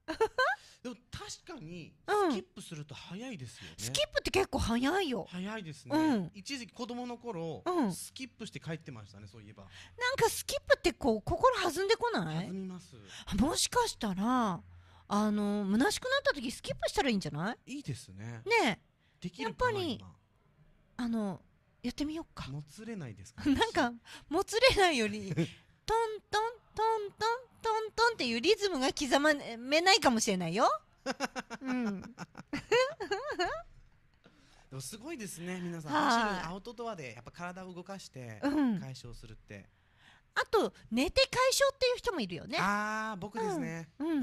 でも確かにスキップすると早いですよね、うん、スキップって結構早いよ早いですね、うん、一時期子供の頃、うん、スキップして帰ってましたねそういえばなんかスキップってこう心弾んでこない弾みますもしかしたらあの虚しくなった時スキップしたらいいんじゃないいいですねねやっぱりあのやってみようかもつれないですか なんかもつれないより トントントントントントンっていうリズムが刻まめないかもしれないよ。うん、でもすごいですね皆さん、アウトドアでやっぱ体を動かして解消するって、うん、あと寝て解消っていう人もいるよねああ僕ですね、うん、うん、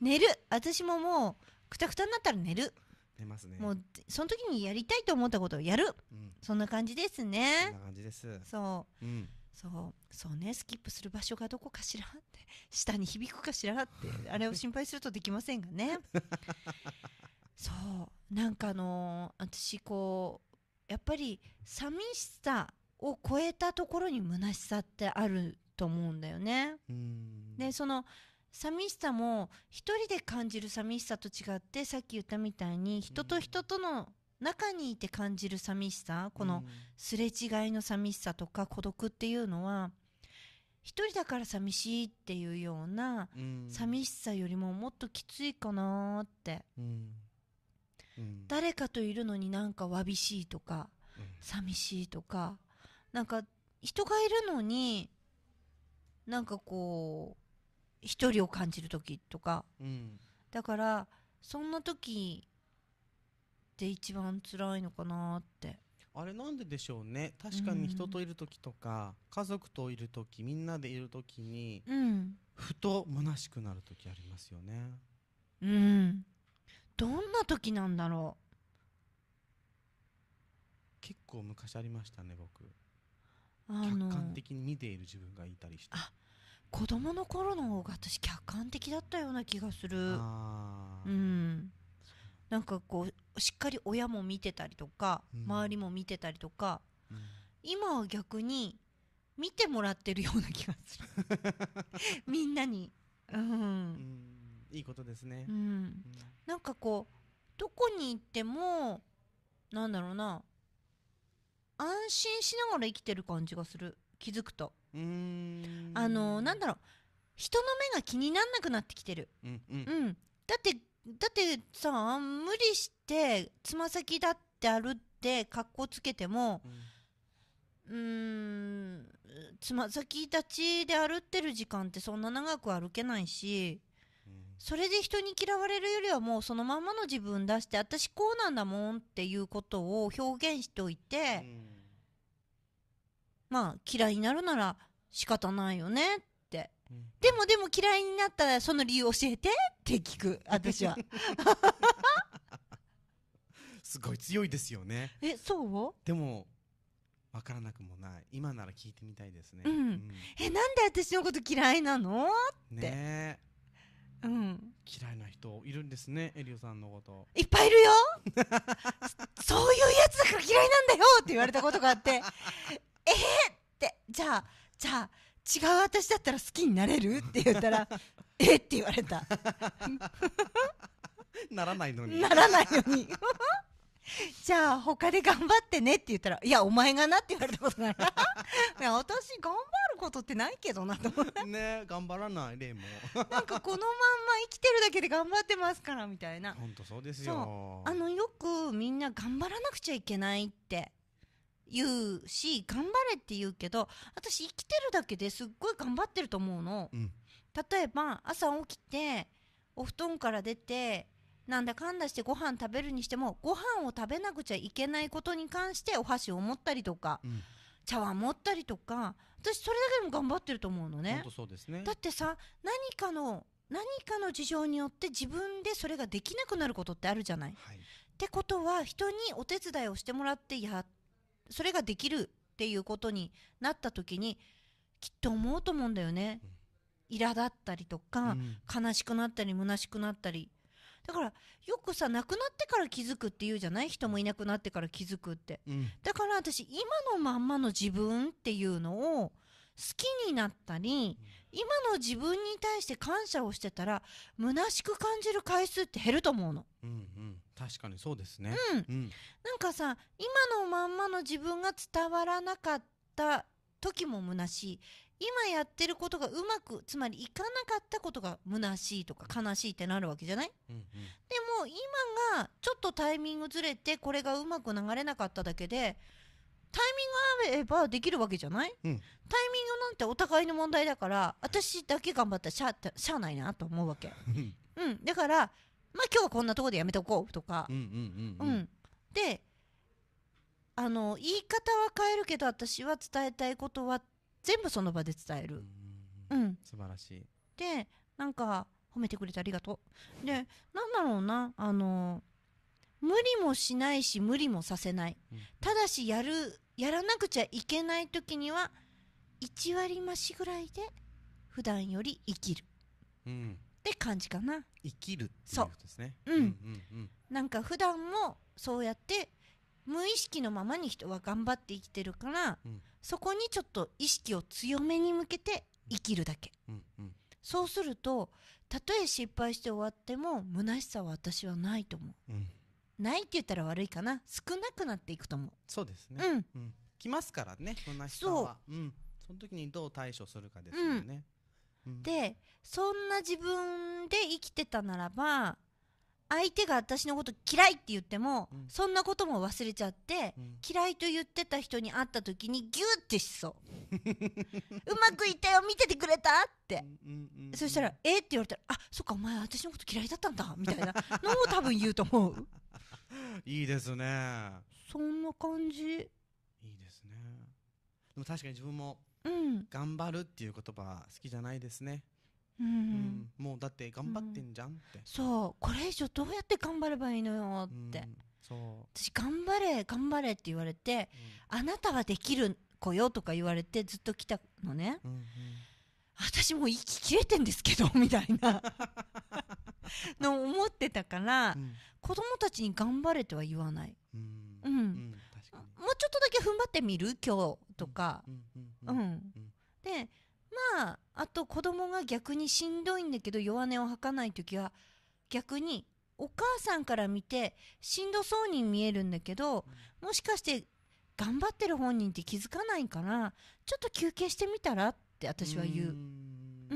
寝る私ももうくたくたになったら寝る寝ますねもうその時にやりたいと思ったことをやる、うん、そんな感じですねそんな感じですそう、うんそうそうねスキップする場所がどこかしらって下に響くかしらって あれを心配するとできませんがねそうなんかあのー、私こうやっぱり寂しさを超えたところに虚しさってあると思うんだよね。でその寂しさも一人で感じる寂しさと違ってさっき言ったみたいに人と人との中にいて感じる寂しさ、このすれ違いの寂しさとか孤独っていうのは、一人だから寂しいっていうような寂しさよりももっときついかなって、うんうん、誰かといるのになんかわびしいとか、寂しいとかなんか人がいるのになんかこう一人を感じる時とか、だからそんな時って一番辛いのかなってあれなんででしょうね確かに人といる時とか、うん、家族といる時みんなでいる時に、うん、ふと虚しくなる時ありますよねうんどんな時なんだろう結構昔ありましたね僕客観的に見ている自分がいたりしてあ子供の頃の方が私客観的だったような気がするうんなんかこうしっかり親も見てたりとか、周りも見てたりとか、今は逆に見てもらってるような気がする みんなに、うん、うんいいことですね、うん、うん、なんかこうどこに行ってもなんだろうな安心しながら生きてる感じがする気づくとあのなんだろう人の目が気になんなくなってきてる、うん、うんうん、だってだってさ無理してつま先だって歩って格好つけても、うん、つま先立ちで歩ってる時間ってそんな長く歩けないし、うん、それで人に嫌われるよりはもうそのままの自分出して私こうなんだもんっていうことを表現しておいて、うん、まあ嫌いになるなら仕方ないよねっでもでも嫌いになったらその理由教えてって聞く私は すごい強いですよねえそうでもわからなくもない今なら聞いてみたいですね、うんうん、えなんで私のこと嫌いなのってねうん、嫌いな人いるんですねエリオさんのこといっぱいいるよ そういうやつだから嫌いなんだよって言われたことがあってえー、ってじゃあじゃあ違う私だったら好きになれるって言ったら えって言われた ならないのにならないのに じゃあ他で頑張ってねって言ったら「いやお前がな」って言われたことない私頑張ることってないけどなと思ってね頑張らないでもなんかこのまんま生きてるだけで頑張ってますからみたいな本当そうですよあのよくみんな頑張らなくちゃいけないって言うし、頑張れって言うけど、私生きてるだけですっごい頑張ってると思うの。うん、例えば、朝起きて、お布団から出て、なんだかんだしてご飯食べるにしても、ご飯を食べなくちゃいけないことに関してお箸を持ったりとか、うん、茶碗持ったりとか、私それだけでも頑張ってると思うのね。ねだってさ、何かの、何かの事情によって自分でそれができなくなることってあるじゃない。はい、ってことは、人にお手伝いをしてもらってやっそれができるっていうことになった時にきっと思うと思うんだよね。苛だったりとか、うん、悲しくなったり虚しくなったりだからよくさ亡くなってから気づくっていうじゃない人もいなくなってから気づくって、うん、だから私今のまんまの自分っていうのを好きになったり、今の自分に対して感謝をしてたら虚しく感じる回数って減ると思うの、うん、確かにそうですね、うん、うん、なんかさ今のまんまの自分が伝わらなかった時も虚しい今やってることがうまくつまりいかなかったことが虚しいとか悲しいってなるわけじゃない、うんうん、でも今がちょっとタイミングずれてこれがうまく流れなかっただけでタイミング合えばできるわけじゃない、うん、タイミングなんてお互いの問題だから私だけ頑張ったらしゃしゃあないなと思うわけ、うん、だからまあ今日はこんなとこでやめておこうとか、であの言い方は変えるけど私は伝えたいことは全部その場で伝える、うん、うん、素晴らしいでなんか褒めてくれてありがとうでなんだろうなあの無理もしないし無理もさせない、うん、ただしやるやらなくちゃいけない時には1割増しぐらいで普段より生きる、うん、って感じかな生きるっていうことですねう、うん、うんうん、なんか普段もそうやって無意識のままに人は頑張って生きてるから、うん、そこにちょっと意識を強めに向けて生きるだけ、うんうん、そうするとたとえ失敗して終わっても虚しさは私はないと思う、うん、ないって言ったら悪いかな少なくなっていくと思うそうですねうん、うん、来ますからね虚しさはそう、うん、その時にどう対処するかですよね、でそんな自分で生きてたならば相手が私のこと嫌いって言っても、うん、そんなことも忘れちゃって、うん、嫌いと言ってた人に会った時にギューってしそう うまくいったよ見ててくれたって、そしたら「えっ?」って言われたら「あそっかお前私のこと嫌いだったんだ」みたいなのを多分言うと思う いいですねそんな感じいいですねでも確かに自分もうん、頑張るっていう言葉好きじゃないですね。うん、うん、もうだって頑張ってんじゃんって、うん、そうこれ以上どうやって頑張ればいいのよって、うん、そう私頑張れ頑張れって言われて、あなたはできる子よとか言われてずっと来たのね、うんうん、私もう息切れてんですけどみたいな の思ってたから、うん、子供たちに頑張れとは言わない、うんうんもうちょっとだけ踏ん張ってみる今日とか。うんでまああと子供が逆にしんどいんだけど弱音を吐かない時は逆にお母さんから見てしんどそうに見えるんだけど、もしかして頑張ってる本人って気づかないからちょっと休憩してみたらって私は言う。う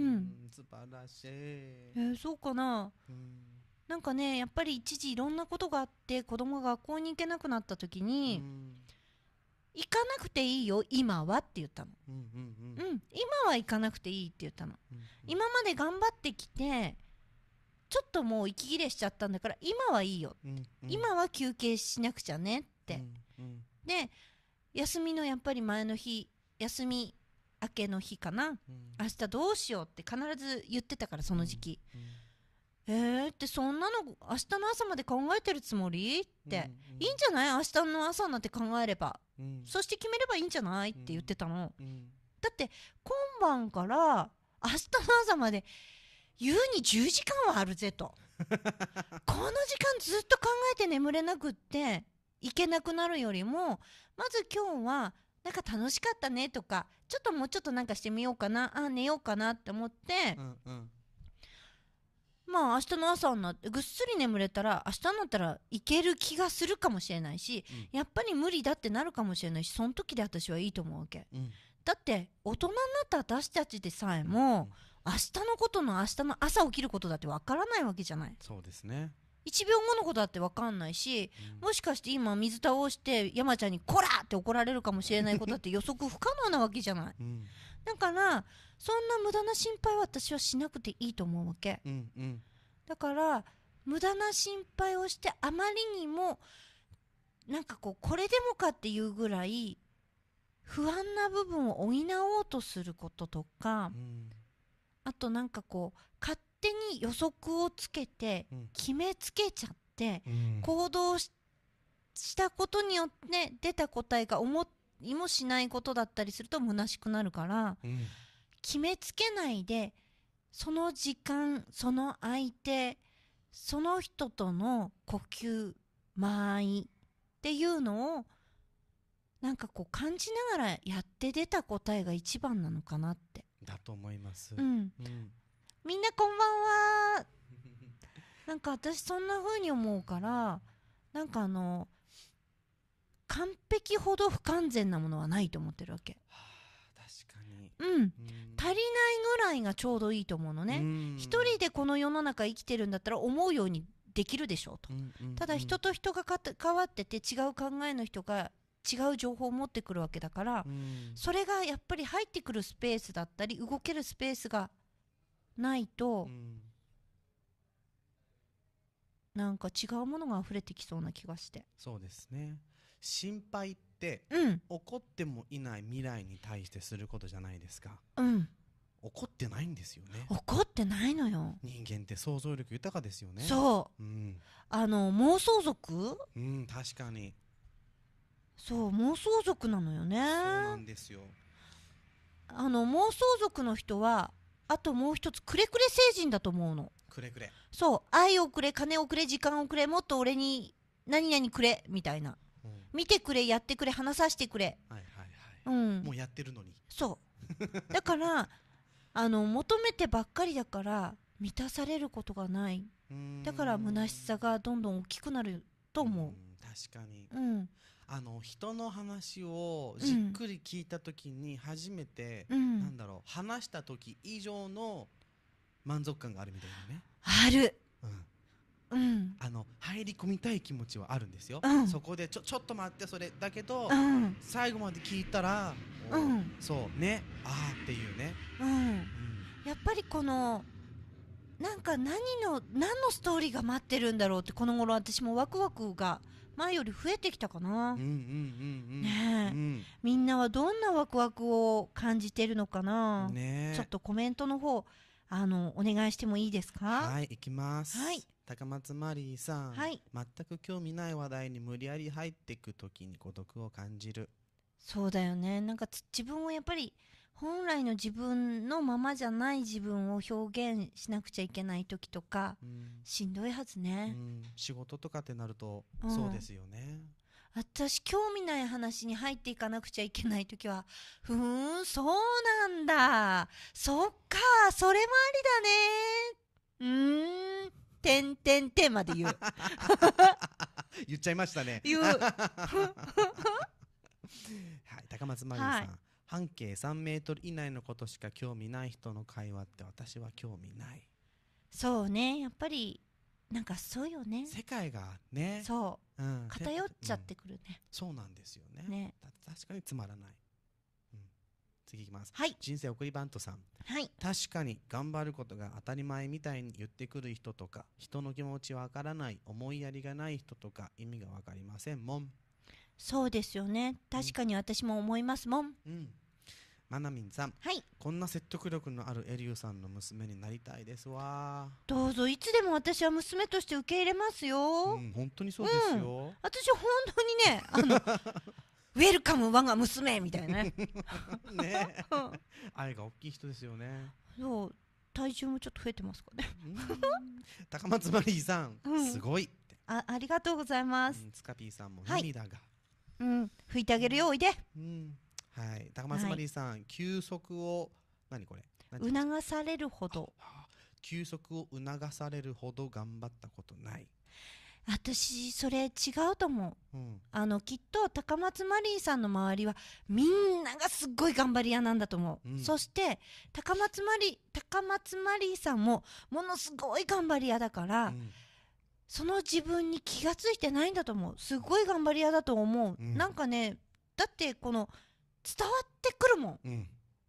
ん素晴らしい、えー、そうかな、うんなんかねやっぱり一時いろんなことがあって子供が学校に行けなくなった時に、行かなくていいよ今はって言ったの、うんうんうんうん、今は行かなくていいって言ったの、うんうん、今まで頑張ってきてちょっともう息切れしちゃったんだから今はいいよ、うんうん、今は休憩しなくちゃねって、うんうん、で休みのやっぱり前の日休み明けの日かな、うん、明日どうしようって必ず言ってたからその時期、うんうんえー、ってそんなの明日の朝まで考えてるつもりって、うんうん、いいんじゃない明日の朝なんて考えれば、うん、そして決めればいいんじゃないって言ってたの、うんうん、だって今晩から明日の朝まで優に10時間はあるぜと この時間ずっと考えて眠れなくっていけなくなるよりもまず今日はなんか楽しかったねとかちょっともうちょっとなんかしてみようかなあ寝ようかなって思って、うんうんまあ明日の朝になってぐっすり眠れたら明日になったらいける気がするかもしれないし、うん、やっぱり無理だってなるかもしれないしその時で私はいいと思うわけ、うん、だって大人になった私たちでさえも、うん、明日のことの明日の朝起きることだってわからないわけじゃないそうですね1秒後のことだって分かんないし、もしかして今水倒して山ちゃんに「こら!」って怒られるかもしれないことだって予測不可能なわけじゃない、だからそんな無駄な心配は私はしなくていいと思うわけ、うんうん、だから無駄な心配をしてあまりにもなんかこうこれでもかっていうぐらい不安な部分を補おうとすることとか、うん、あとなんかこう勝手に予測をつけて決めつけちゃって、うん、行動したことによって出た答えが思いもしないことだったりすると虚しくなるから、うん決めつけないで、その時間、その相手、その人との呼吸、間合いっていうのを、なんかこう感じながらやって出た答えが一番なのかなって。だと思います。うん。うん、みんなこんばんは。なんか私そんな風に思うから、なんかあの、完璧ほど不完全なものはないと思ってるわけ。はあうん、足りないぐらいがちょうどいいと思うのね。一人でこの世の中生きてるんだったら思うようにできるでしょうと。ただ人と人が変わってて違う考えの人が違う情報を持ってくるわけだから、それがやっぱり入ってくるスペースだったり動けるスペースがないと、なんか違うものが溢れてきそうな気がして。そうですね心配って、うん、怒ってもいない未来に対してすることじゃないですか、うん、怒ってないんですよね怒ってないのよ人間って想像力豊かですよねそう、うん、あの妄想族うん確かにそう妄想族なのよねそうなんですよあの妄想族の人はあともう一つくれくれ成人だと思うのくれくれそう愛をくれ金をくれ時間をくれもっと俺に何々くれみたいな見てくれやってくれ話させてくれ、はいはいはいうん、もうやってるのにそう だからあの求めてばっかりだから満たされることがないだから虚しさがどんどん大きくなると思う確かに、うん、あの人の話をじっくり聞いた時に初めて、うん、なんだろう話した時以上の満足感があるみたいなねある、うん、うん、あの入り込みたい気持ちはあるんですよ、うん、そこでちょちょっと待ってそれだけど、うん、最後まで聞いたら、うん、そうねああっていうね、うんやっぱりこのなんか何の何のストーリーが待ってるんだろうってこの頃私もワクワクが前より増えてきたかな、ねみんなはどんなワクワクを感じてるのかな、ね、ちょっとコメントの方あの、お願いしてもいいですかはい、いきます。はい。高松マリーさん。はい。全く興味ない話題に無理やり入っていくときに孤独を感じる。そうだよね。なんか自分をやっぱり本来の自分のままじゃない自分を表現しなくちゃいけない時とか、うん、しんどいはずね、うん、仕事とかってなるとそうですよね。うん私興味ない話に入っていかなくちゃいけない時はふーんそうなんだそっかそれもありだねうーんてんてんてんまで言う 言っちゃいましたね言う はい高松真由さん、はい、半径3メートル以内のことしか興味ない人の会話って私は興味ないそうねやっぱりなんかそうよね世界がねそう、うん、偏っちゃってくるね、うん、そうなんですよねね確かにつまらない、うん、次いきます、はい、人生送りバントさん、はい、確かに頑張ることが当たり前みたいに言ってくる人とか人の気持ちわからない思いやりがない人とか意味がわかりませんもんそうですよね確かに私も思いますもん、うんななみんさん、はい、こんな説得力のあるエリューさんの娘になりたいですわどうぞいつでも私は娘として受け入れますよ、うん、本当にそうですよ、うん、私本当にねあの ウェルカム我が娘みたいなね ね愛が大きい人ですよねそう体重もちょっと増えてますかね高松マリーさん、うん、すごいあありがとうございます、うん、スカピーさんも涙が、はい、うん拭いてあげるよおいで、うんはい、高松マリーさん、はい、休息を何これ促されるほど休息を促されるほど頑張ったことない私それ違うと思う、うん、あのきっと高松マリーさんの周りはみんながすっごい頑張り屋なんだと思う、うん、そして高松マリ高松マリーさんもものすごい頑張り屋だから、うん、その自分に気が付いてないんだと思うすごい頑張り屋だと思う、なんかねだってこの「伝わってくるもん。うん。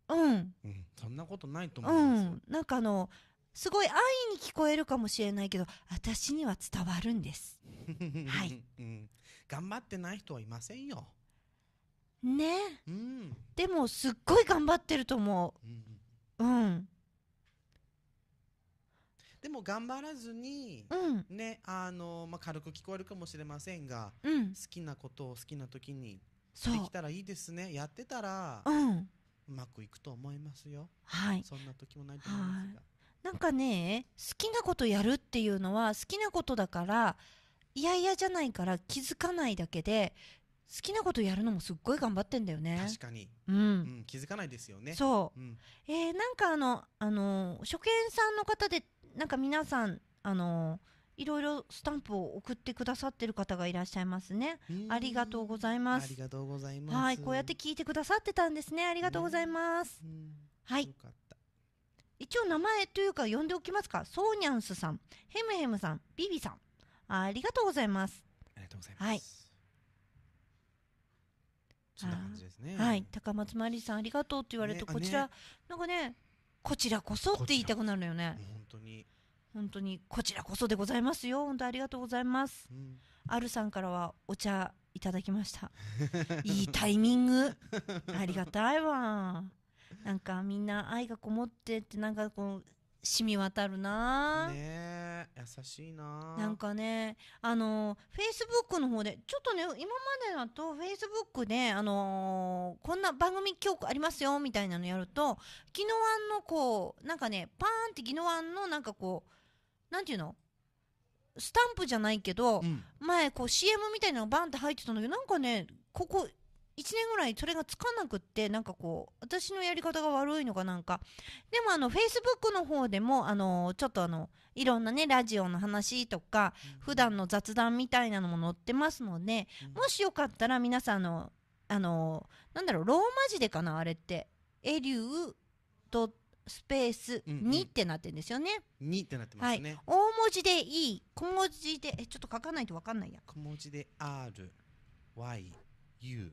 うん。うん、そんなことないと思うんですよ。うん、なんかあのすごい安易に聞こえるかもしれないけど、私には伝わるんです。はい、うん。頑張ってない人はいませんよ。ね。うん。でも、すっごい頑張ってると思う。うん。うん、でも頑張らずに、うん、ねあのまあ、軽く聞こえるかもしれませんが、うん、好きなことを好きな時にできたらいいですねやってたら、うん、うまくいくと思いますよはいそんな時もないと思いますがなんかね好きなことやるっていうのは好きなことだからいやいやじゃないから気づかないだけで好きなことやるのもすっごい頑張ってんだよね。確かに。うん。うん、気づかないですよね。そう。うん、えー、なんかあの、あの、初見さんの方で、なんか皆さん、あのー、いろいろスタンプを送ってくださってる方がいらっしゃいますね。ありがとうございます。ありがとうございます。はい、こうやって聞いてくださってたんですね。ありがとうございます。はい。一応名前というか呼んでおきますか。ソーニャンスさん、ヘムヘムさん、ビビさん。ありがとうございます。ありがとうございます。はい。そんな感じですね。はい。高松まりさん、ありがとうって言われると、ね、こちら、ね、なんかね、こちらこそって言いたくなるよね。本当に。本当にこちらこそでございますよ本当ありがとうございます、うん、あるさんからはお茶いただきました いいタイミングありがたいわなんかみんな愛がこもってってなんかこう染み渡るなね優しいななんかねあのフェイスブックの方でちょっとね今までだとフェイスブックであのー、こんな番組記憶ありますよみたいなのやると宜野湾のこうなんかねパーンって宜野湾のなんかこうなんていうのスタンプじゃないけど、うん前こう CM みたいなのがバンって入ってたんだけどなんかねここ1年ぐらいそれがつかなくってなんかこう私のやり方が悪いのかなんかでもあの Facebook の方でもあのちょっとあのいろんなねラジオの話とか普段の雑談みたいなのも載ってますのでもしよかったら皆さんあのあのなんだろうローマ字でかなあれってエリュースペース二ってなってんですよね。二、うん、ってなってますね。はい、大文字で E、小文字でえちょっと書かないとわかんないや。小文字で R、Y、U、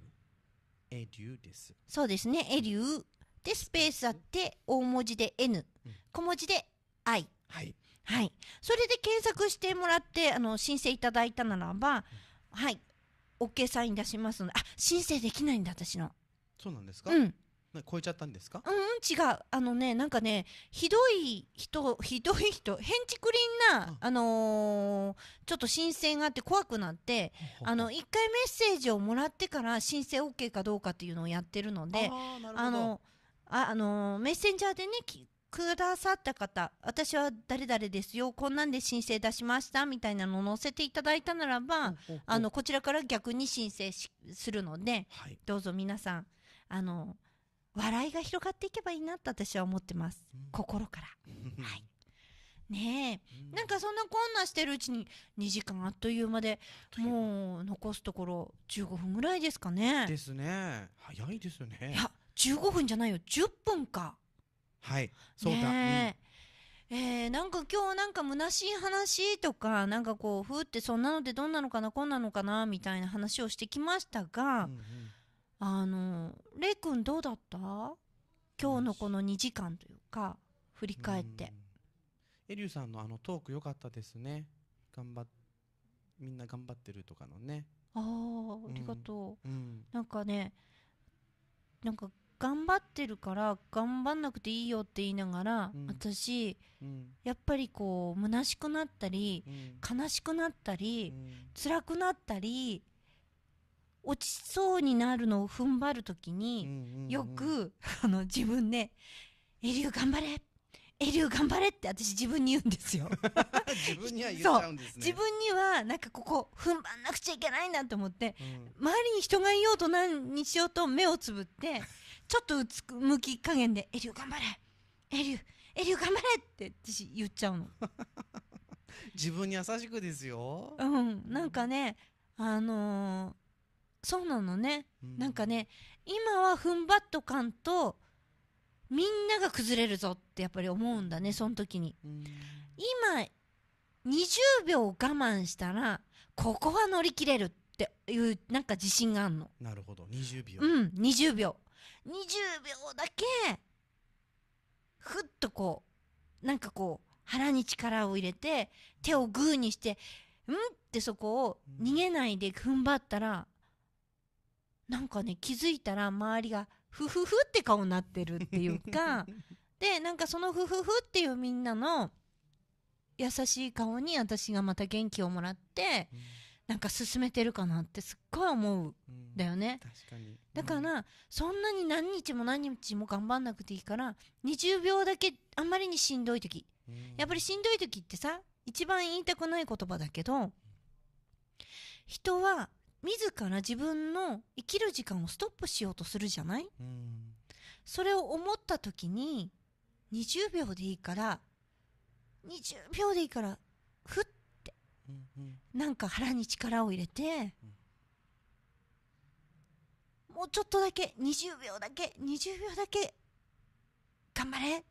エデューです。そうですね、エデュー。で、スペースあって、大文字で N、小文字で I。はい。はい。それで検索してもらって、あの、申請いただいたならば、うん、はい。OK サイン出しますので、あ、申請できないんだ、私の。そうなんですかうん。な超えちゃったんですかうん、うん、違うあのねなんかねひどい人 ひどい人へんちくりんな、あのー、ちょっと申請があって怖くなってあの1回メッセージをもらってから申請 OK かどうかっていうのをやってるのであのあ、あのメッセンジャーでねくださった方、私は誰々ですよ、こんなんで申請出しましたみたいなのを載せていただいたならば、あのこちらから逆に申請しするので、はい、どうぞ皆さん、あの笑いが広がっていけばいいなって私は思ってます。心から。はい。ねえ。なんかそんなこんなしてるうちに2時間あっという間で、もう残すところ15分ぐらいですかね。ですね。早いですね。いや、15分じゃないよ。10分か。はい。そうだ。ねえー、なんか今日なんか虚しい話とか、なんかこう、ふーってそんなのでどんなのかな、こんなのかな、みたいな話をしてきましたが、うんうんあの、レイ君どうだった今日のこの2時間というか、振り返って。エリューさんのあのトーク良かったですね。頑張っ、みんな頑張ってるとかのね。ああ、ありがとう、うんうん、なんかね、なんか頑張ってるから頑張んなくていいよって言いながら、うん、私、うん、やっぱりこう虚しくなったり、うん、悲しくなったり、うん、辛くなったり落ちそうになるのを踏ん張るときに、よく、あの、自分で、エリュー頑張れエリュー頑張れって私自分に言うんですよ。自分には言っちゃうんですね。自分にはなんかここ踏ん張んなくちゃいけないなと思って、うん、周りに人がいようと何にしようと目をつぶって、ちょっとうつく向き加減で、エリュー頑張れエリュー、エリュー頑張れって私言っちゃうの。自分に優しくですよ。うん、なんかね、あのーそうなのね、うん、なんかね今は踏ん張っとかんとみんなが崩れるぞってやっぱり思うんだねその時に、うん、今20秒我慢したらここは乗り切れるっていうなんか自信があんのなるほど20秒うん20秒20秒だけふっとこうなんかこう腹に力を入れて手をグーにしてうんってそこを逃げないで踏ん張ったらなんかね気づいたら周りがフフフって顔になってるっていうか でなんかそのフフフっていうみんなの優しい顔に私がまた元気をもらって、うん、なんか進めてるかなってすっごい思う、うん、だよね、うん、だから、そんなに何日も何日も頑張んなくていいから20秒だけあんまりにしんどい時、うん、やっぱりしんどい時ってさ一番言いたくない言葉だけど人は自ら自分の生きる時間をストップしようとするじゃない、うん、それを思った時に、20秒でいいから、20秒でいいから、ふって、なんか腹に力を入れて、もうちょっとだけ、20秒だけ、20秒だけ、頑張れ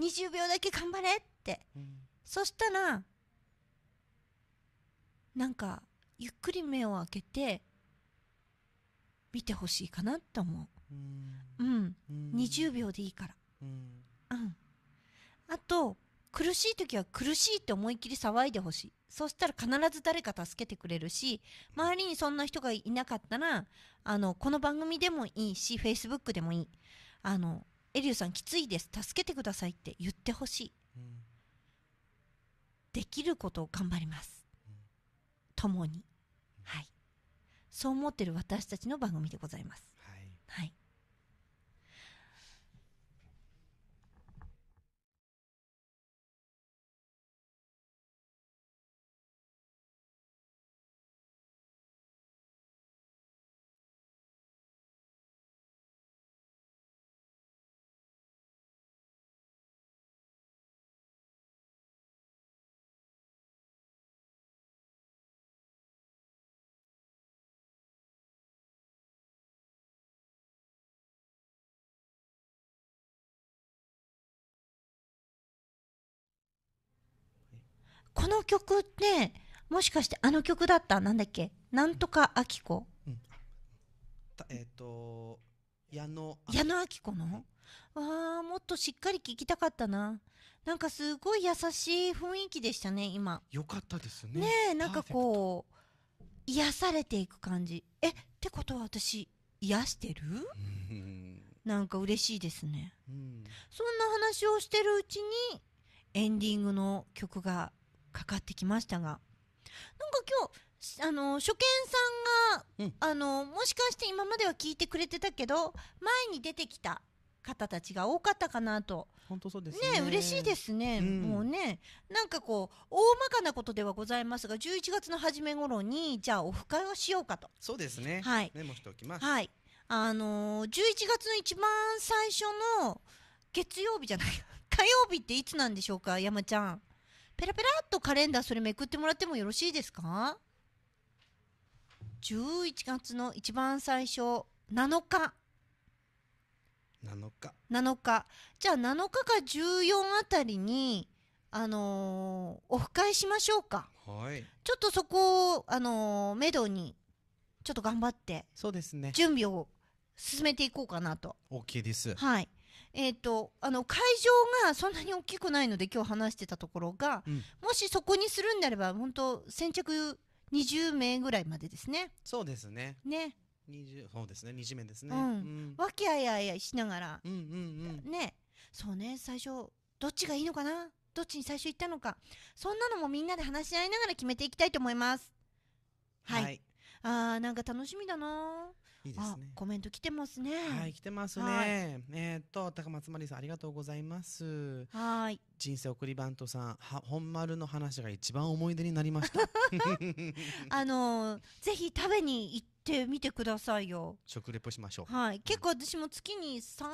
!20 秒だけ頑張れって。うん、そしたら、なんか、ゆっくり目を開けて見てほしいかなと思う。うん。うん、20秒でいいから。うん。うん、あと、苦しい時は苦しいって思いっきり騒いでほしい。そしたら必ず誰か助けてくれるし、周りにそんな人がいなかったら、あの、この番組でもいいし、Facebook でもいい。あの、エリューさんきついです。助けてくださいって言ってほしい、うん、できることを頑張ります。うん、共に。そう思ってる私たちの番組でございます。はい、はいこの曲てもしかしてあの曲だったなんだっけなんとかあきこ、うん、えっ、ー、と矢野矢野あきこのあーもっとしっかり聞きたかったななんかすごい優しい雰囲気でしたね今よかったですねねえなんかこう癒されていく感じえってことは私癒してる、なんか嬉しいですね、うん、そんな話をしてるうちにエンディングの曲がかかってきましたがなんか今日あの初見さんが、うん、あのもしかして今までは聞いてくれてたけど前に出てきた方たちが多かったかなと本当そうですねね嬉しいですね、うん、もうねなんかこう大まかなことではございますが11月の初め頃にじゃあオフ会をしようかとそうですねはいメモしておきますはいあのー、11月の一番最初の月曜日じゃない火曜日っていつなんでしょうか山ちゃんペラペラっとカレンダーそれめくってもらってもよろしいですか11月の一番最初7日7日7日じゃあ7日か14あたりにあのー、オフ会しましょうかはいちょっとそこをあのー、めどにちょっと頑張ってそうですね準備を進めていこうかなと OK ですはいえっ、ー、と、あの、会場がそんなに大きくないので、今日話してたところが、うん、もしそこにするんであれば、本当先着20名ぐらいまでですね。そうですね。ね。20そうですね20名ですね、うん、うん、わきあいあいしながら、うんうんうん、ねそうね最初どっちがいいのかなどっちに最初行ったのかそんなのもみんなで話し合いながら決めていきたいと思いますはい、はい、あーなんか楽しみだないいですね。コメント来てますね。はい、来てますね。えー、っと、高松まりさん、ありがとうございます。はい。人生送りバントさん、は本丸の話が一番思い出になりました。あのー、ぜひ食べに行ってみてくださいよ。食レポしましょう。はい。結構私も月に3、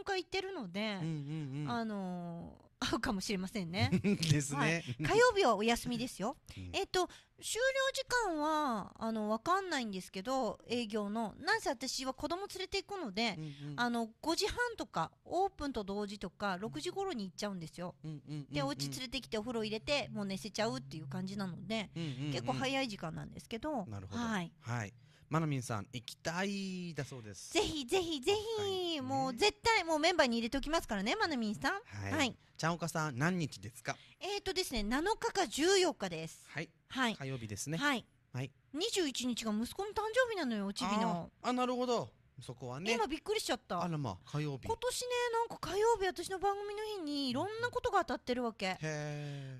4回行ってるので、うんうんうん、あのー合うかもしれませんね。ですね、はい、火曜日はお休みですよ。うん、えっ、ー、と、終了時間は、あの、わかんないんですけど、営業の。なんせ私は子供連れて行くので、うんうん、あの、5時半とか、オープンと同時とか、6時頃に行っちゃうんですよ。うんうんうんうん、で、お家連れてきてお風呂入れて、もう寝せちゃうっていう感じなので、うんうんうん、結構早い時間なんですけど。なるほど。はい。はいまなみんさん行きたいだそうですぜひぜひぜひ、ね、もう絶対もうメンバーに入れておきますからねまなみんさんはい、はい、ちゃんおかさん何日ですかえっ、ー、とですね7日か14日ですはい、はい、火曜日ですねはい、はい、21日が息子の誕生日なのよおちびのあなるほどそこはね今びっくりしちゃったあらまあ火曜日今年ねなんか火曜日私の番組の日にいろんなことが当たってるわけ、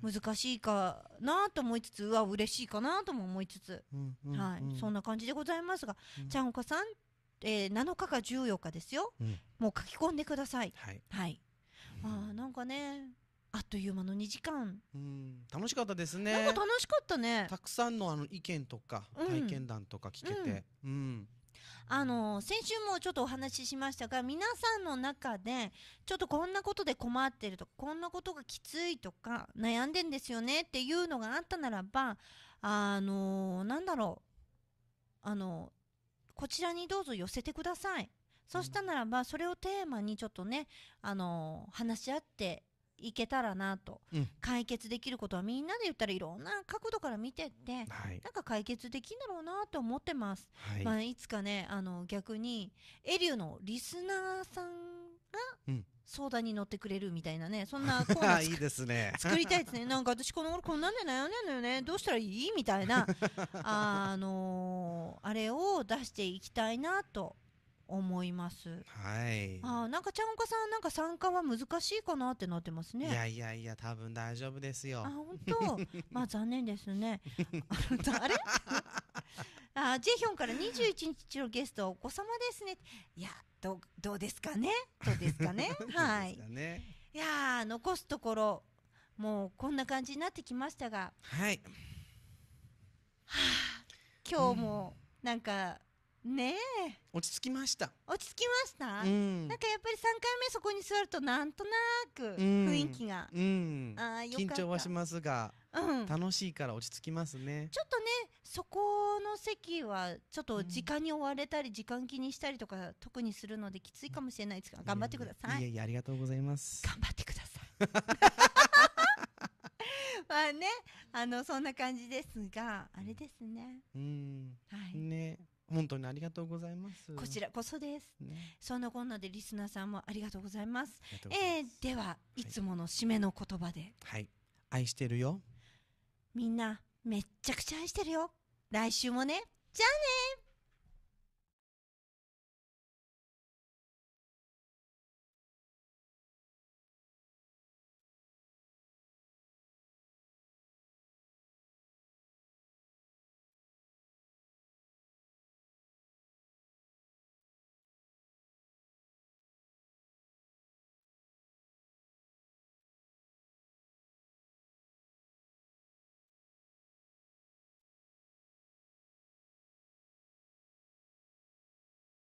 うん、難しいかなと思いつつうわ嬉しいかなとも思いつつ、うんうんうん、はいそんな感じでございますが、うん、ちゃんおかさん、えー、7日か14日ですよ、うん、もう書き込んでくださいはい、はい、あなんかねあっという間の2時間。うん、楽しかったですね。なんか楽しかったね。たくさんのあの意見とか、体験談とか聞けて、うん、うん、あの、先週もちょっとお話ししましたが、皆さんの中で、ちょっとこんなことで困ってるとか、こんなことがきついとか、悩んでんですよねっていうのがあったならば、あの、なんだろう、あの、こちらにどうぞ寄せてください。そしたならば、それをテーマにちょっとね、あの、話し合っていけたらなと、うん、解決できることはみんなで言ったらいろんな角度から見てって、はい、なんか解決できんだろうなと思ってます、はいまあ、いつかねあの逆にエリューのリスナーさんが、相談に乗ってくれるみたいなね、そんな コーナーいいですね作りたいですね、なんか私、この頃こんなんで悩んでんのよね、どうしたらいいみたいな、あのー、あれを出していきたいなと思います。はい。あなんかちゃんおかさん、なんか参加は難しいかなってなってますね。いやいやいや、多分大丈夫ですよ。あ、本当 まあ残念ですね。あれあジェヒョンから21日のゲストお子様ですね。いや、どどうですかねどうですかねはい。ね、いや残すところ、もうこんな感じになってきましたが。はい。はあ、今日も、なんか、うんねえ落ち着きました落ち着きました、うん、なんかやっぱり3回目そこに座るとなんとなく雰囲気が、うんうん、あ緊張はしますが、うん、楽しいから落ち着きますねちょっとねそこの席はちょっと時間に追われたり時間気にしたりとか特にするのできついかもしれないですが頑張ってくださいいやいやありがとうございます頑張ってください まあねあのそんな感じですがあれですねうんはいね本当にありがとうございます。こちらこそです。ね、そんなこんなでリスナーさんもありがとうございます。ますえー、では、いつもの締めの言葉で。はい。愛してるよ。みんな、めっちゃくちゃ愛してるよ。来週もね。じゃあね